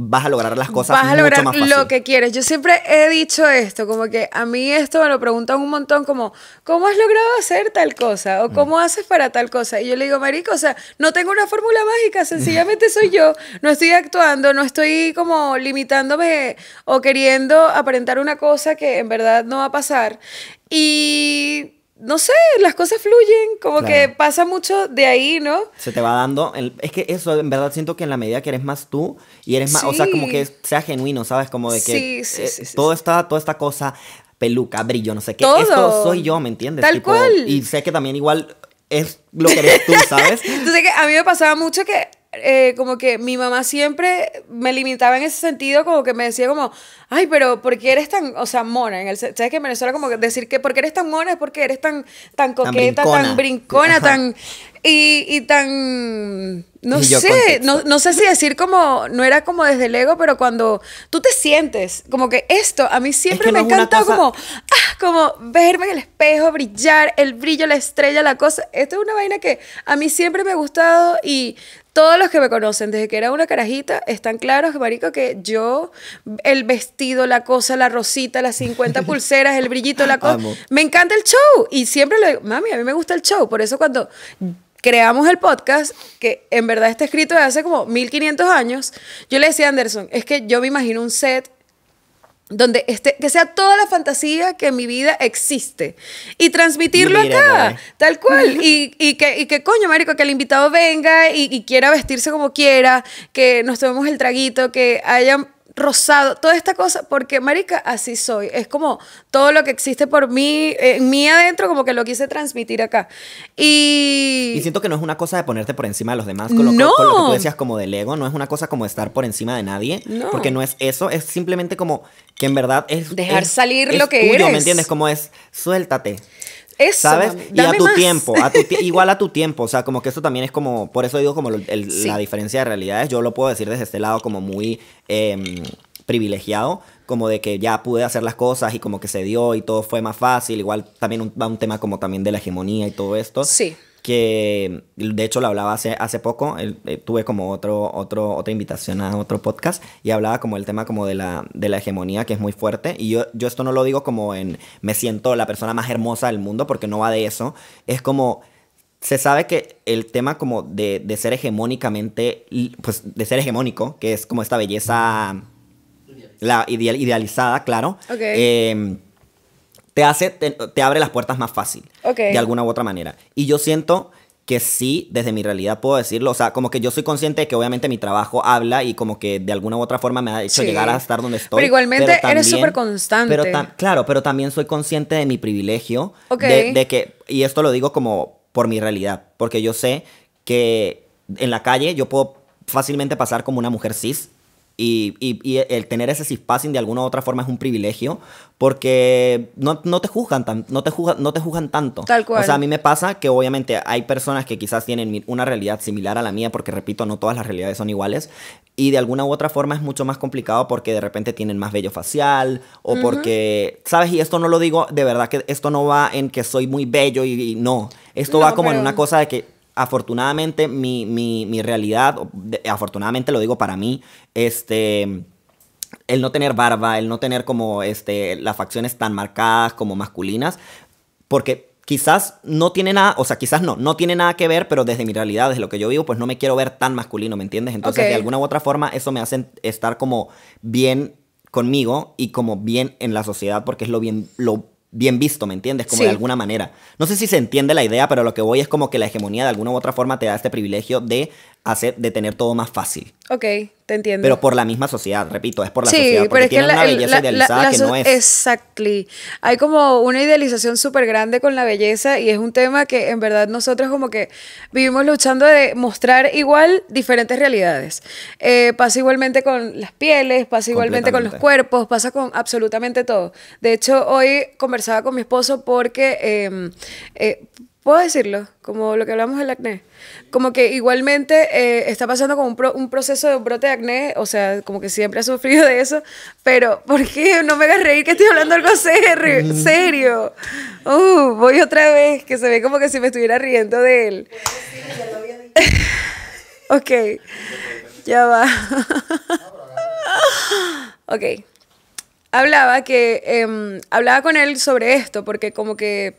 vas a lograr las cosas. Vas a mucho lograr más fácil. lo que quieres. Yo siempre he dicho esto, como que a mí esto me lo preguntan un montón, como, ¿cómo has logrado hacer tal cosa? ¿O cómo mm. haces para tal cosa? Y yo le digo, Marico, o sea, no tengo una fórmula mágica, sencillamente soy yo, no estoy actuando, no estoy como limitándome o queriendo aparentar una cosa que en verdad no va a pasar. Y no sé, las cosas fluyen, como que pasa mucho de ahí, ¿no? Se te va dando, es que eso, en verdad siento que en la medida que eres más tú y eres más, o sea, como que sea genuino, ¿sabes? Como de que sí, eh, sí, todo está, toda esta cosa, peluca, brillo, no sé qué, todo. esto soy yo, ¿me entiendes? Tal cual. Y sé que también igual es lo que eres tú, ¿sabes? Entonces que a mí me pasaba mucho que eh, como que mi mamá siempre me limitaba en ese sentido, como que me decía como, ay, pero ¿por qué eres tan, o sea, mona? En el, ¿Sabes que en Venezuela como que decir que ¿por qué eres tan mona es porque eres tan, tan coqueta, tan brincona, tan... y, y, tan, no sé, no, no, sé si decir como, no era como desde el ego, pero cuando tú te sientes, como que esto, a mí siempre me encanta como, ah, como verme en el espejo, brillar, el brillo, la estrella, la cosa, esto es una vaina que a mí siempre me ha gustado y todos los que me conocen desde que era una carajita están claros, marico, que yo el vestido, la cosa, la rosita, las 50 pulseras, el brillito, la cosa, me encanta el show y siempre le digo, mami, a mí me gusta el show, por eso cuando creamos el podcast, que en verdad está escrito desde hace como 1500 años, yo le decía a Anderson, es que yo me imagino un set donde este que sea toda la fantasía que en mi vida existe y transmitirlo acá, tal cual. Y, y, que, y, que, coño, Marico, que el invitado venga y, y, quiera vestirse como quiera, que nos tomemos el traguito, que haya rosado, toda esta cosa, porque marica, así soy. Es como todo lo que existe por mí, en mí adentro, como que lo quise transmitir acá. Y... y siento que no es una cosa de ponerte por encima de los demás, con lo, no. con lo que tú decías como del ego, no es una cosa como estar por encima de nadie, porque no es eso, es simplemente como que en verdad es... Dejar salir lo que tuyo, eres. ¿Me entiendes? Como es, suéltate. ¿Sabes? y a tu tiempo, a tu igual a tu tiempo. O sea, como que esto también es como, por eso digo como la diferencia de realidades. Yo lo puedo decir desde este lado como muy em, privilegiado, como de que ya pude hacer las cosas y como que se dio y todo fue más fácil. Igual también va un tema como también de la hegemonía y todo esto. Sí que de hecho lo hablaba hace, hace poco, eh, tuve como otro, otro, otra invitación a otro podcast y hablaba como el tema como de la, de la hegemonía que es muy fuerte y yo, esto no lo digo como en me siento la persona más hermosa del mundo porque no va de eso, es como se sabe que el tema como de, ser hegemónicamente, pues de ser hegemónico, que es como esta belleza la idealizada, claro. Okay. Em, te hace, te, abre las puertas más fácil. De alguna u otra manera. Y yo siento que sí, desde mi realidad puedo decirlo. O sea, como que yo soy consciente de que obviamente mi trabajo habla y como que de alguna u otra forma me ha hecho llegar a estar donde estoy. Pero igualmente eres súper constante. claro, pero también soy consciente de mi privilegio. de, que, y esto lo digo como por mi realidad, porque yo sé que en la calle yo puedo fácilmente pasar como una mujer cis y, el tener ese cispassing de alguna u otra forma es un privilegio porque no, te juzgan tan, no te juzgan, no te juzgan tanto. Tal cual. O sea, a mí me pasa que obviamente hay personas que quizás tienen una realidad similar a la mía porque repito, no todas las realidades son iguales y de alguna u otra forma es mucho más complicado porque de repente tienen más vello facial o porque, ¿sabes? Y esto no lo digo de verdad que esto no va en que soy muy bello y, no. Esto va como en una cosa de que afortunadamente mi, realidad, afortunadamente lo digo para mí, este el no tener barba, el no tener como este, las facciones tan marcadas como masculinas, porque quizás no tiene nada, o sea, quizás no, no tiene nada que ver, pero desde mi realidad, desde lo que yo vivo, pues no me quiero ver tan masculino, ¿me entiendes? Entonces, de alguna u otra forma, eso me hace estar como bien conmigo y como bien en la sociedad, porque es lo bien, lo bien visto, ¿me entiendes? Como de alguna manera. No sé si se entiende la idea, pero lo que voy es como que la hegemonía de alguna u otra forma te da este privilegio de Hacer de tener todo más fácil. Ok, te entiendo. Pero por la misma sociedad, repito, es por la sociedad. Porque pero es que la, belleza la, idealizada que no es. Exactly. Hay como una idealización súper grande con la belleza y es un tema que en verdad nosotros como que vivimos luchando de mostrar igual diferentes realidades. Eh, pasa igualmente con las pieles, pasa igualmente con los cuerpos, pasa con absolutamente todo. De hecho, hoy conversaba con mi esposo porque em, eh, ¿Puedo decirlo? Como lo que hablamos del acné. Como que igualmente eh, está pasando como un, proceso de brote de acné, o sea, como que siempre ha sufrido de eso, pero ¿por qué no me hagas reír que estoy hablando algo serio? Mm. serio. Uh, voy otra vez, que se ve como que si me estuviera riendo de él. ok, ya va. ok. Hablaba que em, hablaba con él sobre esto, porque como que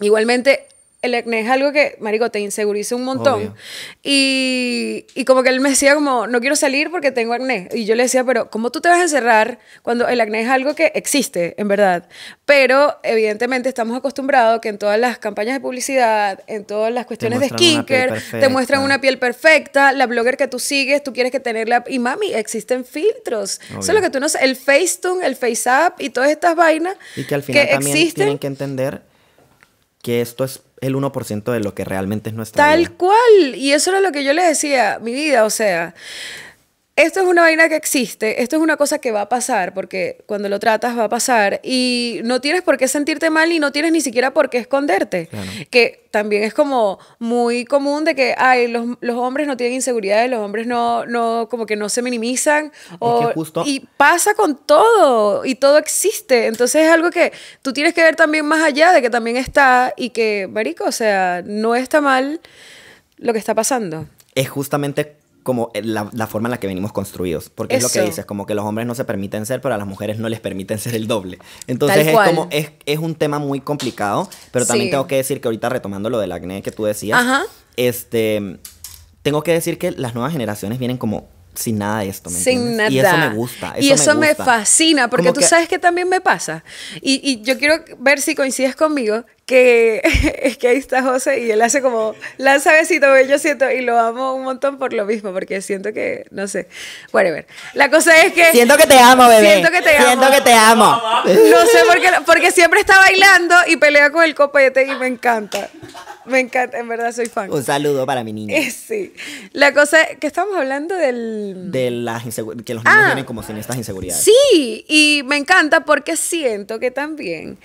igualmente el acné es algo que, marico, te inseguriza un montón. Y, como que él me decía como, no quiero salir porque tengo acné. Y yo le decía, pero ¿cómo tú te vas a encerrar cuando el acné es algo que existe, en verdad? Pero evidentemente estamos acostumbrados que en todas las campañas de publicidad, en todas las cuestiones de skincare, te muestran una piel perfecta, la blogger que tú sigues, tú quieres que tenerla... Y mami, existen filtros. solo Eso es lo que tú no sabes. El Facetune, el FaceApp y todas estas vainas. Y que al final también tienen que entender que esto es el 1% de lo que realmente es nuestra Tal cual. Y eso era lo que yo les decía, mi vida, o sea, esto es una vaina que existe, esto es una cosa que va a pasar, porque cuando lo tratas va a pasar y no tienes por qué sentirte mal y no tienes ni siquiera por qué esconderte. Que también es como muy común de que, ay, los, hombres no tienen inseguridades, los hombres no, no, como que no se minimizan. O, Y pasa con todo y todo existe. Entonces es algo que tú tienes que ver también más allá de que también está y que, marico, o sea, no está mal lo que está pasando. Es justamente como eh, la, forma en la que venimos construidos. Porque es lo que dices, como que los hombres no se permiten ser, pero a las mujeres no les permiten ser el doble. Entonces es como, es, un tema muy complicado, pero también tengo que decir que ahorita retomando lo del acné que tú decías, este, tengo que decir que las nuevas generaciones vienen como sin nada de esto. nada. Y eso me gusta. y eso me, fascina, porque tú sabes que también me pasa. Y, y yo quiero ver si coincides conmigo, que es que ahí está José y él hace como lanza besito, yo siento y lo amo un montón por lo mismo, porque siento que, no sé, whatever. La cosa es que... Siento que te amo, bebé. Siento que te amo. Siento que te amo. No sé por qué, porque siempre está bailando y pelea con el copete y me encanta. Me encanta, en verdad soy fan. Un saludo para mi niña. Eh, sí. La cosa es que estamos hablando del... De las que los niños ah. vienen como sin estas inseguridades. Sí, y me encanta porque siento que también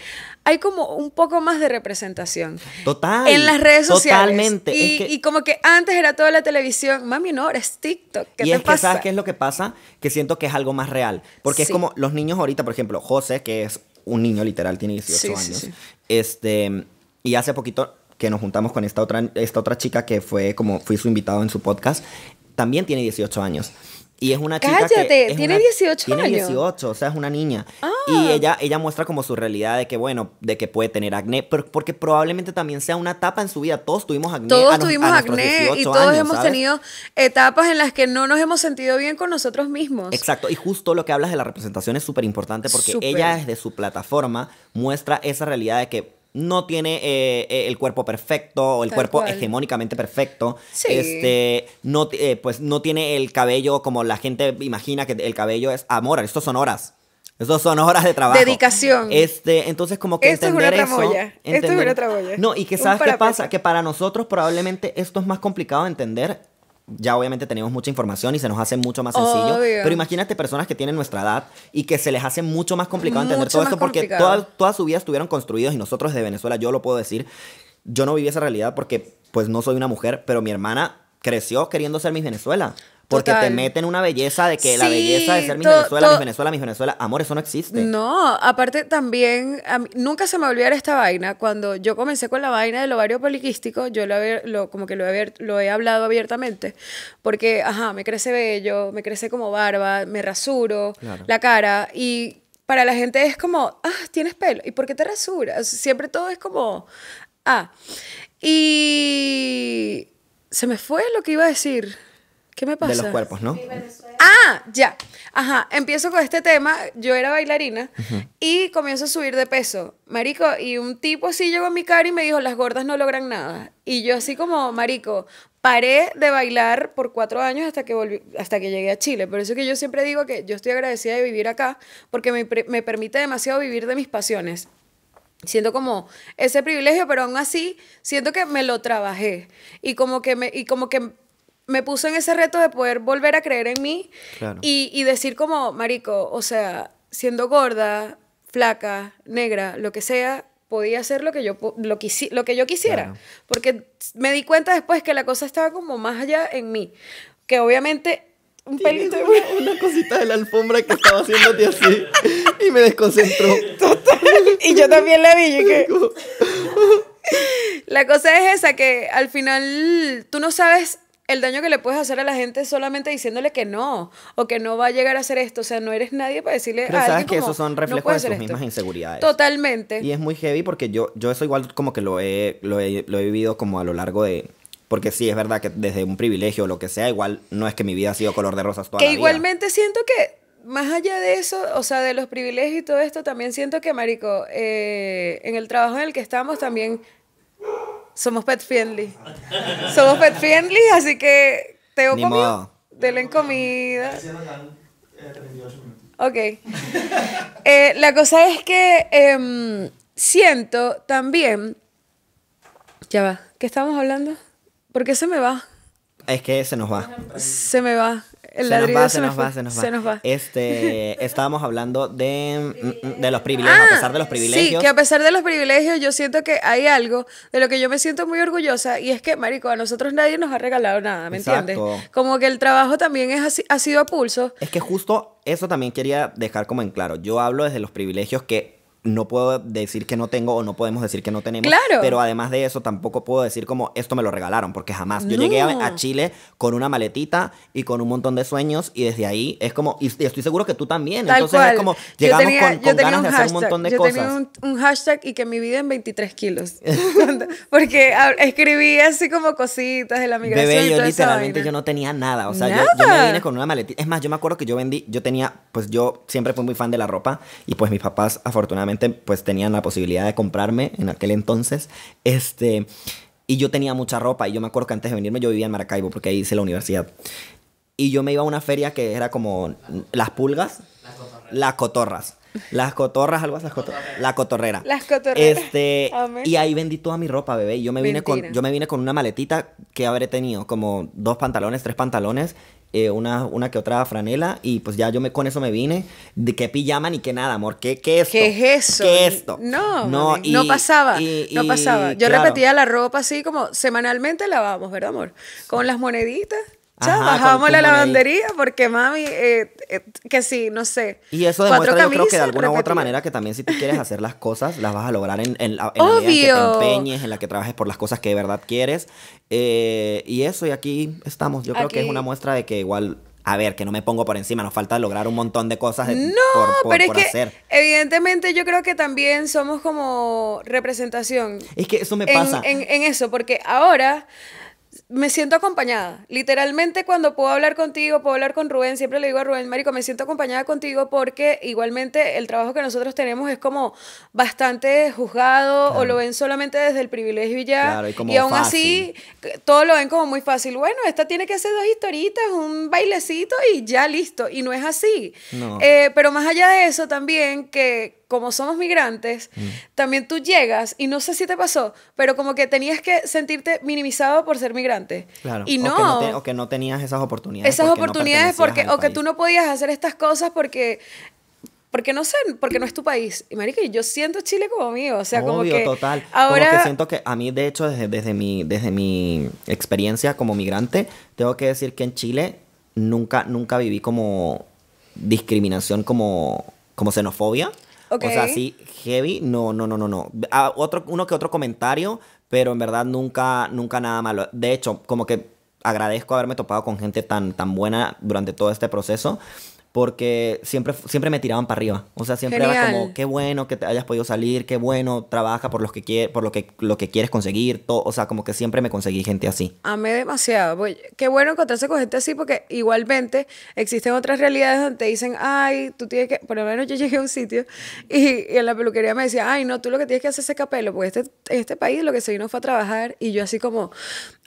hay como un poco más de representación. Total. En las redes sociales. Totalmente. Y, como que antes era toda la televisión. Mami, no, ahora es TikTok. ¿Qué y es que sabes qué es lo que pasa, que siento que es algo más real. Porque es como los niños ahorita, por ejemplo, José, que es un niño literal, tiene 18 años. este, y hace poquito que nos juntamos con esta otra, esta otra chica que fue como fui su invitado en su podcast, también tiene 18 años. Y es una chica tiene 18 años. Tiene 18, o sea, es una niña. Ah. Y ella, ella muestra como su realidad de que, bueno, de que puede tener acné, porque probablemente también sea una etapa en su vida. Todos tuvimos acné. Todos tuvimos acné y todos hemos tenido etapas en las que no nos hemos sentido bien con nosotros mismos. Exacto, y justo lo que hablas de la representación es súper importante porque ella desde su plataforma muestra esa realidad de que no tiene eh, eh, el cuerpo perfecto o el cuerpo hegemónicamente perfecto. Este, no, eh, pues no tiene el cabello como la gente imagina que el cabello es amor. Estos son horas. Estos son horas de trabajo. Dedicación. Este, entonces como que esto entender es una No, y que sabes qué pasa, que para nosotros probablemente esto es más complicado de entender ya obviamente tenemos mucha información y se nos hace mucho más sencillo. Pero imagínate personas que tienen nuestra edad y que se les hace mucho más complicado entender todo esto porque toda, toda su vida estuvieron construidos y nosotros de Venezuela, yo lo puedo decir, yo no viví esa realidad porque pues no soy una mujer, pero mi hermana creció queriendo ser mi Venezuela. Porque te meten una belleza de que la belleza de ser mi Venezuela, mi Venezuela, mi Venezuela. Amor, eso no existe. No, aparte también, nunca se me olvidará esta vaina. Cuando yo comencé con la vaina del ovario poliquístico, yo lo, como que lo he, lo he hablado abiertamente. Porque, ajá, me crece bello, me crece como barba, me rasuro la cara. Y para la gente es como, ah, tienes pelo. ¿Y por qué te rasuras? Siempre todo es como, ah. Y se me fue lo que iba a decir. ¿Qué me pasa? De los cuerpos, ¿no? ah, ya. Ajá, empiezo con este tema. Yo era bailarina y comienzo a subir de peso. Marico, y un tipo sí llegó a mi cara y me dijo, las gordas no logran nada. Y yo así como, marico, paré de bailar por cuatro años hasta que, hasta que llegué a Chile. Por eso que yo siempre digo que yo estoy agradecida de vivir acá porque me, me permite demasiado vivir de mis pasiones. Siento como ese privilegio, pero aún así siento que me lo trabajé y como que me, y como que me puso en ese reto de poder volver a creer en mí y, decir como, marico, o sea, siendo gorda, flaca, negra, lo que sea, podía hacer lo que yo, lo lo que yo quisiera. Porque me di cuenta después que la cosa estaba como más allá en mí. Que obviamente un Una, una, cosita de la alfombra que estaba haciéndote así y me desconcentró. Y yo también la vi. La cosa es esa, que al final tú no sabes el daño que le puedes hacer a la gente solamente diciéndole que no o que no va a llegar a hacer esto. O sea, no eres nadie para decirle Pero a sabes que esos son reflejos de tus mismas inseguridades. Totalmente. Y es muy heavy porque yo, yo eso igual como que lo he, lo he, lo he vivido como a lo largo de, porque sí, es verdad que desde un privilegio o lo que sea, igual no es que mi vida ha sido color de rosas toda la vida. Que igualmente siento que, más allá de eso, o sea, de los privilegios y todo esto, también siento que, Marico, eh, en el trabajo en el que estamos también somos pet friendly. Somos pet friendly, así que tengo Ni comió. Modo. comida. Eh, ok. Eh, la cosa es que em, siento también. Ya va. ¿Qué estábamos hablando? ¿Por qué se me va? Es que se nos va. Se me va se, nos va, se, nos va, se nos va, Este, estábamos hablando de, mm, los ah, privilegios, a pesar de los privilegios. Sí, que a pesar de los privilegios, yo siento que hay algo de lo que yo me siento muy orgullosa y es que, marico, a nosotros nadie nos ha regalado nada, ¿me entiendes? Como que el trabajo también es ha sido a pulso. Es que justo eso también quería dejar como en claro. Yo hablo desde los privilegios que no puedo decir que no tengo o no podemos decir que no tenemos. Pero además de eso, tampoco puedo decir como esto me lo regalaron, porque jamás. Yo llegué a, Chile con una maletita y con un montón de sueños y desde ahí es como, y, estoy seguro que tú también. Entonces es como, llegamos con, ganas de hacer un montón de cosas. Yo tenía un, hashtag y que mi vida en 23 kilos. porque escribí así como cositas de la migración. Bebé, yo literalmente yo no tenía nada. O sea, Yo, yo, me vine con una maletita. Es más, yo me acuerdo que yo vendí, yo tenía, pues yo siempre fui muy fan de la ropa y pues mis papás afortunadamente pues tenían la posibilidad de comprarme en aquel entonces. Este, y yo tenía mucha ropa y yo me acuerdo que antes de venirme yo vivía en Maracaibo porque ahí hice la universidad. Y yo me iba a una feria que era como las pulgas, las cotorras. Las cotorras. algo así, las cotorras. La cotorrera. Este, y ahí vendí toda mi ropa, bebé. Yo me vine con yo me vine con una maletita que habré tenido como dos pantalones, tres pantalones eh, una, una que otra franela y pues ya yo me, con eso me vine. De qué pijama ni qué nada, amor. ¿Qué, qué esto? ¿Qué es eso? ¿Qué esto? No, no, no pasaba. no pasaba. Yo repetía la ropa así como semanalmente lavábamos, ¿verdad, amor? Con las moneditas bajamos la lavandería porque mami, eh, eh, que sí, no sé. Y eso demuestra yo creo que de alguna u otra manera que también si tú quieres hacer las cosas, las vas a lograr en, en, la, en que te empeñes, en la que trabajes por las cosas que de verdad quieres. Eh, y eso, y aquí estamos. Yo creo que es una muestra de que igual a ver, que no me pongo por encima, nos falta lograr un montón de cosas de, no, por, No, pero es que, Evidentemente, yo creo que también somos como representación. Es que eso me pasa. en, eso, porque ahora me siento acompañada. Literalmente cuando puedo hablar contigo, puedo hablar con Rubén, siempre le digo a Rubén, Marico, me siento acompañada contigo porque igualmente el trabajo que nosotros tenemos es como bastante juzgado o lo ven solamente desde el privilegio y ya. y, aún así, todo lo ven como muy fácil. Bueno, esta tiene que hacer dos historitas, un bailecito y ya listo. Y no es así. Eh, pero más allá de eso también, que como somos migrantes, mm. también tú llegas y no sé si te pasó, pero como que tenías que sentirte minimizado por ser migrante. Claro. Y no. O que no, tenías esas oportunidades. Esas oportunidades porque, o que tú no podías hacer estas cosas porque porque no sé, porque no es tu país. Y marica, yo siento Chile como mío, o sea, Obvio, como que total. Ahora como que siento que a mí de hecho desde, desde mi desde mi experiencia como migrante, tengo que decir que en Chile nunca nunca viví como discriminación como como xenofobia. O sea, sí, heavy, no, no, no, no, no. Ah, otro, uno que otro comentario, pero en verdad nunca, nunca nada malo. De hecho, como que agradezco haberme topado con gente tan, tan buena durante todo este proceso porque siempre, siempre me tiraban para arriba. O sea, siempre era como, qué bueno que te hayas podido salir, qué bueno, trabaja por, los que quiere, por lo, que, lo que quieres conseguir. Todo, o sea, como que siempre me conseguí gente así. Amé demasiado. qué bueno encontrarse con gente así porque igualmente existen otras realidades donde te dicen, ay, tú tienes que, por lo menos yo llegué a un sitio y, en la peluquería me decía, ay, no, tú lo que tienes que hacer es ese capelo, porque este, este país lo que se vino fue a trabajar y yo así como,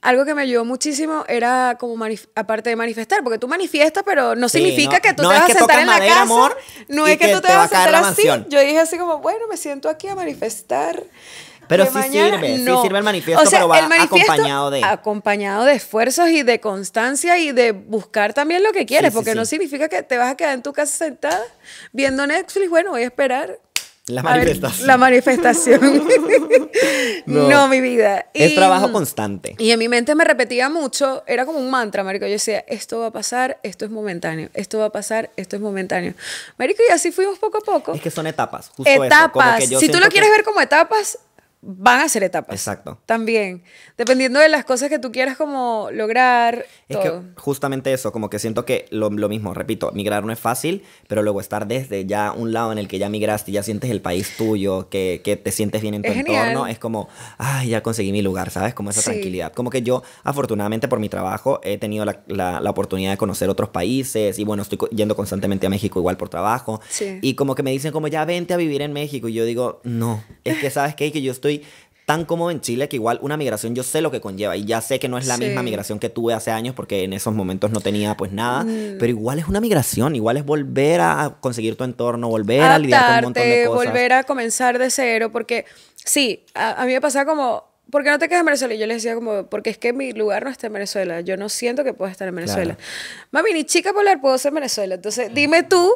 algo que me ayudó muchísimo era como, aparte de manifestar, porque tú manifiestas, pero no significa que tú vas amor, no es que, tú te, vas a sentar así. Yo dije así como, bueno, me siento aquí a manifestar. Pero si sirve, no. sirve el manifiesto, o sea, acompañado de... Acompañado de esfuerzos y de constancia y de buscar también lo que quieres, porque no significa que te vas a quedar en tu casa sentada viendo Netflix, bueno, voy a esperar la manifestación. no, mi vida. es trabajo constante. Y en mi mente me repetía mucho, era como un mantra, Marico. Yo decía, esto va a pasar, esto es momentáneo. Esto va a pasar, esto es momentáneo. Marico, y así fuimos poco a poco. Es que son etapas, justo Etapas. si tú lo quieres ver como etapas, van a ser etapas. Exacto. También. Dependiendo de las cosas que tú quieras como lograr. Es que justamente eso, como que siento que lo, mismo, repito, migrar no es fácil, pero luego estar desde ya un lado en el que ya migraste, y ya sientes el país tuyo, que, que te sientes bien en tu entorno, es como, ay, ya conseguí mi lugar, ¿sabes? Como esa tranquilidad. Como que yo, afortunadamente por mi trabajo, he tenido la, la, la, oportunidad de conocer otros países y bueno, estoy yendo constantemente a México igual por trabajo. Sí. Y como que me dicen como, ya vente a vivir en México. Y yo digo, no, es que sabes qué? que yo estoy tan cómodo en Chile que igual una migración yo sé lo que conlleva y ya sé que no es la misma migración que tuve hace años porque en esos momentos no tenía pues nada, mm. pero igual es una migración, igual es volver a conseguir tu entorno, volver a lidiar con un montón de cosas. volver a comenzar de cero porque sí, a, mí me pasa como ¿por qué no te quedas en Venezuela? Y yo le decía como, porque es que mi lugar no está en Venezuela. Yo no siento que pueda estar en Venezuela. Mami, ni chica polar puedo ser en Venezuela. Entonces, mm. dime tú,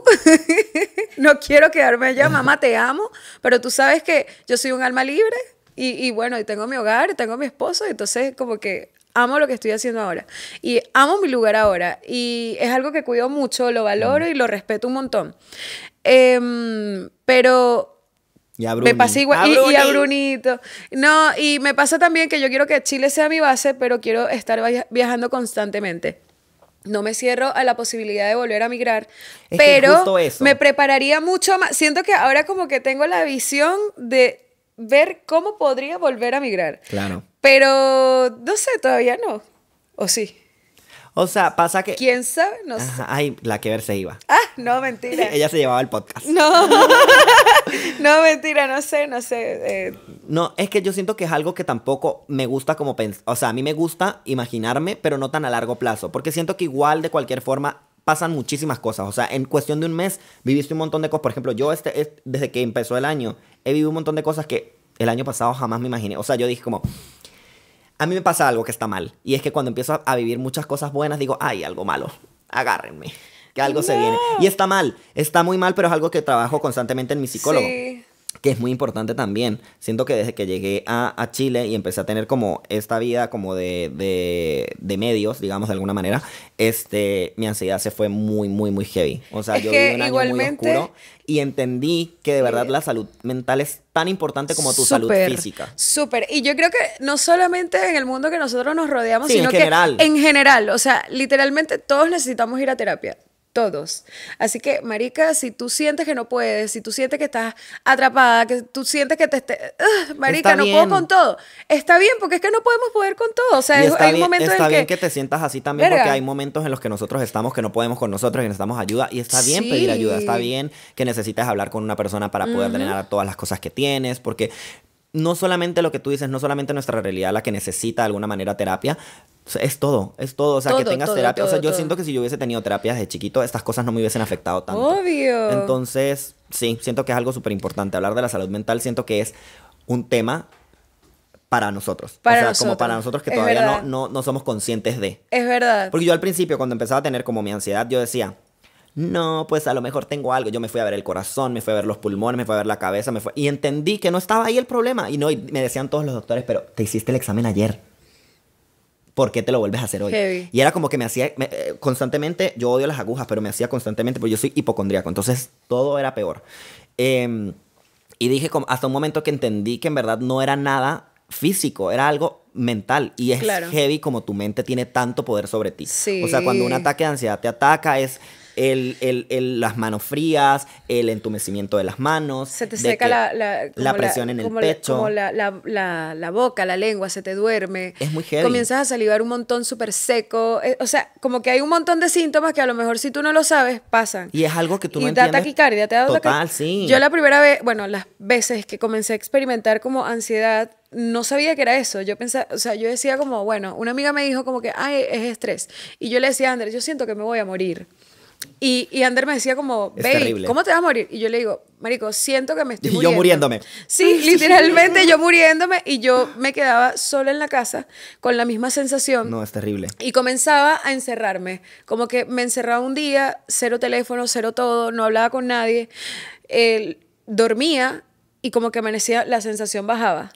no quiero quedarme allá, mamá, te amo, pero tú sabes que yo soy un alma libre y, bueno, y tengo mi hogar, tengo mi esposo, entonces como que amo lo que estoy haciendo ahora y amo mi lugar ahora y es algo que cuido mucho, lo valoro mm. y lo respeto un montón. Em, pero y a Y, Brunito. No, y me pasa también que yo quiero que Chile sea mi base, pero quiero estar viajando constantemente. No me cierro a la posibilidad de volver a migrar, pero me prepararía mucho más. Siento que ahora como que tengo la visión de ver cómo podría volver a migrar. Claro. Pero no sé, todavía no. ¿O sí? O sea, pasa que. ¿Quién sabe? No sé. ay, la que ver se iba. Ah, no, mentira. Ella se llevaba el podcast. No. no, mentira, no sé, no sé. Eh. No, es que yo siento que es algo que tampoco me gusta como pensar. O sea, a mí me gusta imaginarme, pero no tan a largo plazo. Porque siento que igual, de cualquier forma, pasan muchísimas cosas. O sea, en cuestión de un mes viviste un montón de cosas. Por ejemplo, yo este, desde que empezó el año he vivido un montón de cosas que el año pasado jamás me imaginé. O sea, yo dije como, a mí me pasa algo que está mal. Y es que cuando empiezo a, vivir muchas cosas buenas, digo, ay, algo malo. Agárrenme. Que algo se viene. Y está mal. Está muy mal, pero es algo que trabajo constantemente en mi psicólogo que es muy importante también. Siento que desde que llegué a, Chile y empecé a tener como esta vida como de, medios, digamos de alguna manera, este, mi ansiedad se fue muy, muy, muy heavy. O sea, yo viví un año muy oscuro y entendí que de verdad la salud mental es tan importante como tu salud física. Súper. Y yo creo que no solamente en el mundo que nosotros nos rodeamos, sino general. que en general. O sea, literalmente todos necesitamos ir a terapia todos. Así que, marica, si tú sientes que no puedes, si tú sientes que estás atrapada, que tú sientes que te esté, marica, no puedo con todo. Está bien, porque es que no podemos poder con todo. O sea, hay momentos está bien que, te sientas así también, porque hay momentos en los que nosotros estamos que no podemos con nosotros y necesitamos ayuda. Y está bien pedir ayuda, está bien que necesites hablar con una persona para poder tener todas las cosas que tienes, porque no solamente lo que tú dices, no solamente nuestra realidad la que necesita de alguna manera terapia, es todo, es todo. O sea, que tengas terapia. o sea, yo siento que si yo hubiese tenido terapia desde chiquito, estas cosas no me hubiesen afectado tanto. Obvio. Entonces, sí, siento que es algo súper importante. Hablar de la salud mental, siento que es un tema para nosotros. Para o sea, nosotros. como para nosotros que todavía no, no, no somos conscientes de. Es verdad. Porque yo al principio, cuando empezaba a tener como mi ansiedad, yo decía, no, pues a lo mejor tengo algo. Yo me fui a ver el corazón, me fui a ver los pulmones, me fui a ver la cabeza, me fui... Y entendí que no estaba ahí el problema. Y no, y me decían todos los doctores, pero te hiciste el examen ayer. ¿por qué te lo vuelves a hacer hoy? Y era como que me hacía eh, constantemente, yo odio las agujas, pero me hacía constantemente, porque yo soy hipocondríaco, entonces todo era peor. Em, y dije como hasta un momento que entendí que en verdad no era nada físico, era algo mental y es heavy como tu mente tiene tanto poder sobre ti. O sea, cuando un ataque de ansiedad te ataca es el, el, el, las manos frías, el entumecimiento de las manos. Se te seca la, la, presión en el pecho. como la, boca, la lengua, se te duerme. Es muy Comienzas a salivar un montón súper seco. Eh, o sea, como que hay un montón de síntomas que a lo mejor si tú no lo sabes, pasan. Y es algo que tú no entiendes. taquicardia, te da Total, sí. Yo la primera vez, bueno, las veces que comencé a experimentar como ansiedad, no sabía que era eso. Yo pensaba, o sea, yo decía como, bueno, una amiga me dijo como que, ay, es estrés. Y yo le decía Andrés, yo siento que me voy a morir. Y, y, Ander me decía como, baby, ¿cómo te vas a morir? Y yo le digo, marico, siento que me estoy muriendo. yo muriéndome. Sí, literalmente yo muriéndome y yo me quedaba sola en la casa con la misma sensación. No, es terrible. Y comenzaba a encerrarme, como que me encerraba un día, cero teléfono, cero todo, no hablaba con nadie, dormía y como que amanecía, la sensación bajaba.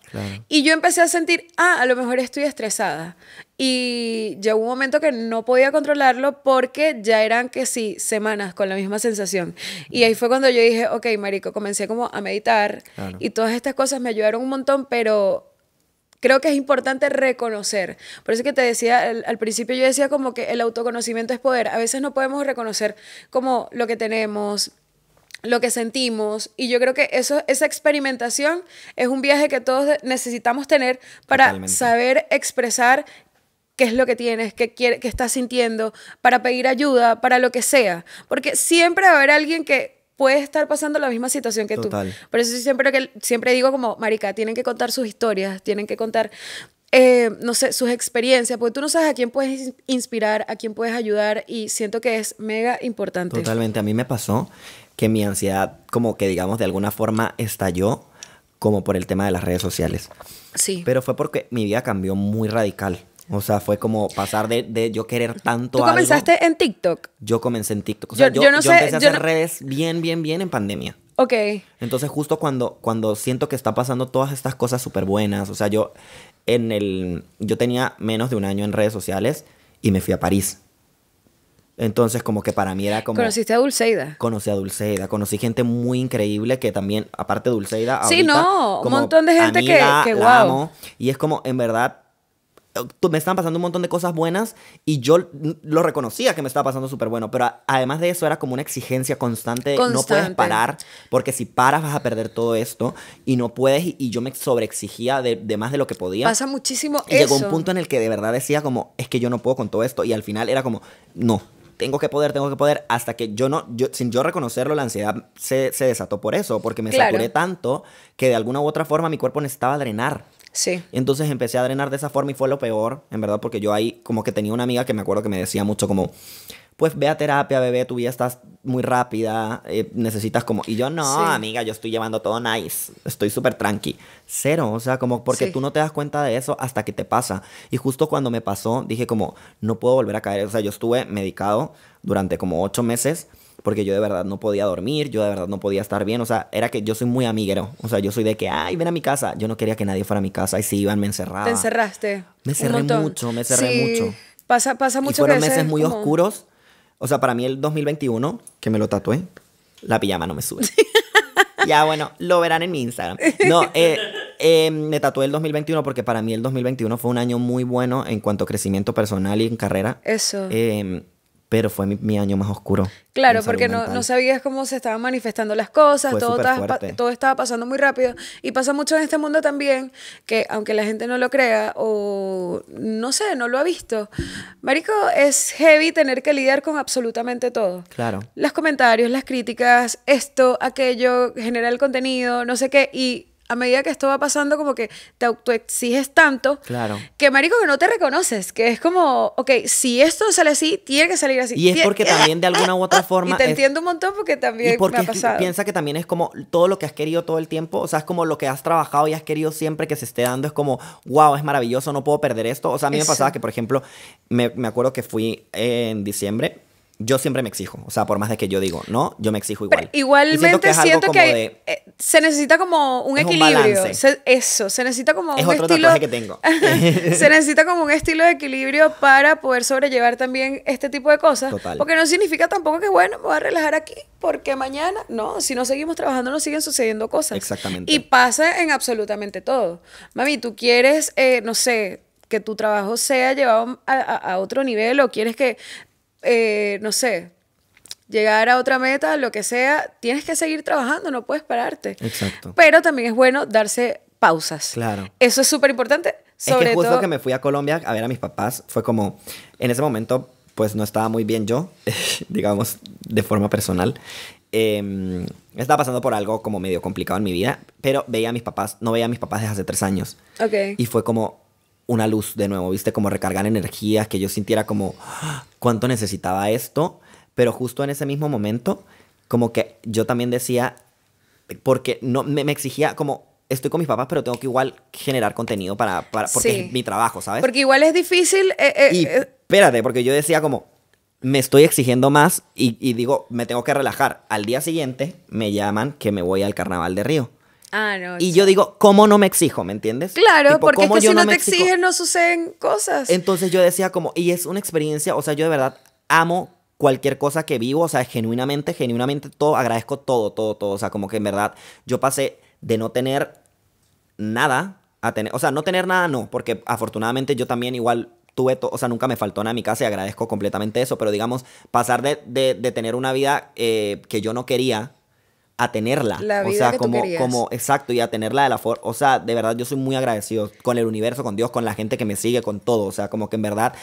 Y yo empecé a sentir, ah, a lo mejor estoy estresada. Y llegó un momento que no podía controlarlo porque ya eran que sí, semanas con la misma sensación. Y ahí fue cuando yo dije, ok, Marico, comencé como a meditar y todas estas cosas me ayudaron un montón, pero creo que es importante reconocer. Por eso que te decía, al, principio yo decía como que el autoconocimiento es poder. A veces no podemos reconocer como lo que tenemos, lo que sentimos y yo creo que eso, esa experimentación es un viaje que todos necesitamos tener para saber expresar qué es lo que tienes, qué, quiere, qué estás sintiendo, para pedir ayuda, para lo que sea, porque siempre va a haber alguien que puede estar pasando la misma situación que tú. Por eso siempre, que, siempre digo como, Marica, tienen que contar sus historias, tienen que contar eh, no sé, sus experiencias, porque tú no sabes a quién puedes inspirar, a quién puedes ayudar y siento que es mega importante. Totalmente, a mí me pasó que mi ansiedad como que digamos de alguna forma estalló como por el tema de las redes sociales. Sí. Pero fue porque mi vida cambió muy radical. O sea, fue como pasar de, yo querer tanto ¿Tú comenzaste en TikTok? Yo comencé en TikTok. O sea, yo, yo, empecé a hacer redes bien, bien, bien en pandemia. Ok. Entonces, justo cuando, cuando siento que está pasando todas estas cosas súper buenas, o sea, yo en el... Yo tenía menos de un año en redes sociales y me fui a París. Entonces, como que para mí era como. ¿Conociste a Dulceida? Conocí a Dulceida. Conocí gente muy increíble que también, aparte de Dulceida. Ahorita, sí, no, un montón de gente que, que wow. y es como, en verdad, me estaban pasando un montón de cosas buenas y yo lo reconocía que me estaba pasando súper bueno, pero además de eso era como una exigencia constante, no puedes parar, porque si paras vas a perder todo esto y no puedes, y yo me sobreexigía de, más de lo que podía. Pasa muchísimo y Llegó un punto en el que de verdad decía como, es que yo no puedo con todo esto y al final era como, no, tengo que poder, tengo que poder, hasta que yo no, yo, sin yo reconocerlo, la ansiedad se, desató por eso, porque me saturé tanto que de alguna u otra forma mi cuerpo necesitaba drenar. Sí. Entonces empecé a drenar de esa forma y fue lo peor, en verdad, porque yo ahí como que tenía una amiga que me acuerdo que me decía mucho como, pues ve a terapia, bebé, tu vida estás muy rápida, eh, necesitas como... Y yo no, amiga, yo estoy llevando todo nice, estoy súper tranqui. Cero, o sea, como porque tú no te das cuenta de eso hasta que te pasa. Y justo cuando me pasó, dije como, no puedo volver a caer. O sea, yo estuve medicado durante como ocho meses porque yo de verdad no podía dormir, yo de verdad no podía estar bien, o sea, era que yo soy muy amiguero, o sea, yo soy de que, ay, ven a mi casa, yo no quería que nadie fuera a mi casa, y si iban me encerraba. Te encerraste. Me cerré mucho, me cerré mucho. Pasa, pasa muchas fueron meses muy oscuros o sea, para mí el 2021, que me lo tatué, la pijama no me sube. ya, bueno, lo verán en mi Instagram. No, eh, eh me tatué el 2021 porque para mí el 2021 fue un año muy bueno en cuanto a crecimiento personal y en carrera. Eso. Em, pero fue mi, año más oscuro. Claro, porque no, sabías cómo se estaban manifestando las cosas, todo, estaba, pasando muy rápido. Y pasa mucho en este mundo también que, aunque la gente no lo crea o no sé, no lo ha visto, Marico, es heavy tener que lidiar con absolutamente todo. Claro. Los comentarios, las críticas, esto, aquello, generar el contenido, no sé qué. Y a medida que esto va pasando, como que te autoexiges tanto. Claro. Que marico, que no te reconoces. Que es como, ok, si esto sale así, tiene que salir así. Y es porque también de alguna u otra forma. Y te entiendo un montón porque también piensa que también es como todo lo que has querido todo el tiempo. O sea, es como lo que has trabajado y has querido siempre que se esté dando. Es como, wow, es maravilloso, no puedo perder esto. O sea, a mí me pasaba que, por ejemplo, me, acuerdo que fui en diciembre yo siempre me exijo. O sea, por más de que yo digo, no, yo me exijo igual. igualmente siento que, eh, se necesita como un equilibrio. eso, se necesita como un otro estilo. que tengo. se necesita como un estilo de equilibrio para poder sobrellevar también este tipo de cosas. Total. Porque no significa tampoco que, bueno, me voy a relajar aquí porque mañana, no, si no seguimos trabajando, nos siguen sucediendo cosas. Exactamente. Y pasa en absolutamente todo. Mami, tú quieres, eh, no sé, que tu trabajo sea llevado a, otro nivel o quieres que eh, no sé, llegar a otra meta, lo que sea, tienes que seguir trabajando, no puedes pararte. Exacto. Pero también es bueno darse pausas. Claro. Eso es súper importante. Sobre es que justo que me fui a Colombia a ver a mis papás, fue como, en ese momento, pues no estaba muy bien yo, digamos, de forma personal. Eh, estaba pasando por algo como medio complicado en mi vida, pero veía a mis papás, no veía a mis papás desde hace tres años. Ok. Y fue como, una luz de nuevo, ¿viste? Como recargar energías, que yo sintiera como ¡ah! cuánto necesitaba esto, pero justo en ese mismo momento, como que yo también decía, porque no me, exigía como estoy con mis papás, pero tengo que igual generar contenido para, porque es mi trabajo, ¿sabes? Porque igual es difícil. Eh, eh, y eh. espérate, porque yo decía como, me estoy exigiendo más y, digo, me tengo que relajar. Al día siguiente me llaman que me voy al carnaval de Río. Ah, no. Y yo digo, ¿cómo no me exijo? ¿Me entiendes? Claro, porque es si no, te exigen no suceden cosas. Entonces yo decía como, y es una experiencia, o sea, yo de verdad amo cualquier cosa que vivo, o sea, genuinamente, genuinamente todo, agradezco todo, todo, todo, o sea, como que en verdad yo pasé de no tener nada a tener, o sea, no tener nada no, porque afortunadamente yo también igual tuve, o sea, nunca me faltó nada en mi casa y agradezco completamente eso, pero digamos, pasar de, de, de tener una vida eh, que yo no quería a tenerla. La o sea, que como, como, exacto, y a tenerla de la forma. O sea, de verdad, yo soy muy agradecido con el universo, con Dios, con la gente que me sigue, con todo. O sea, como que en verdad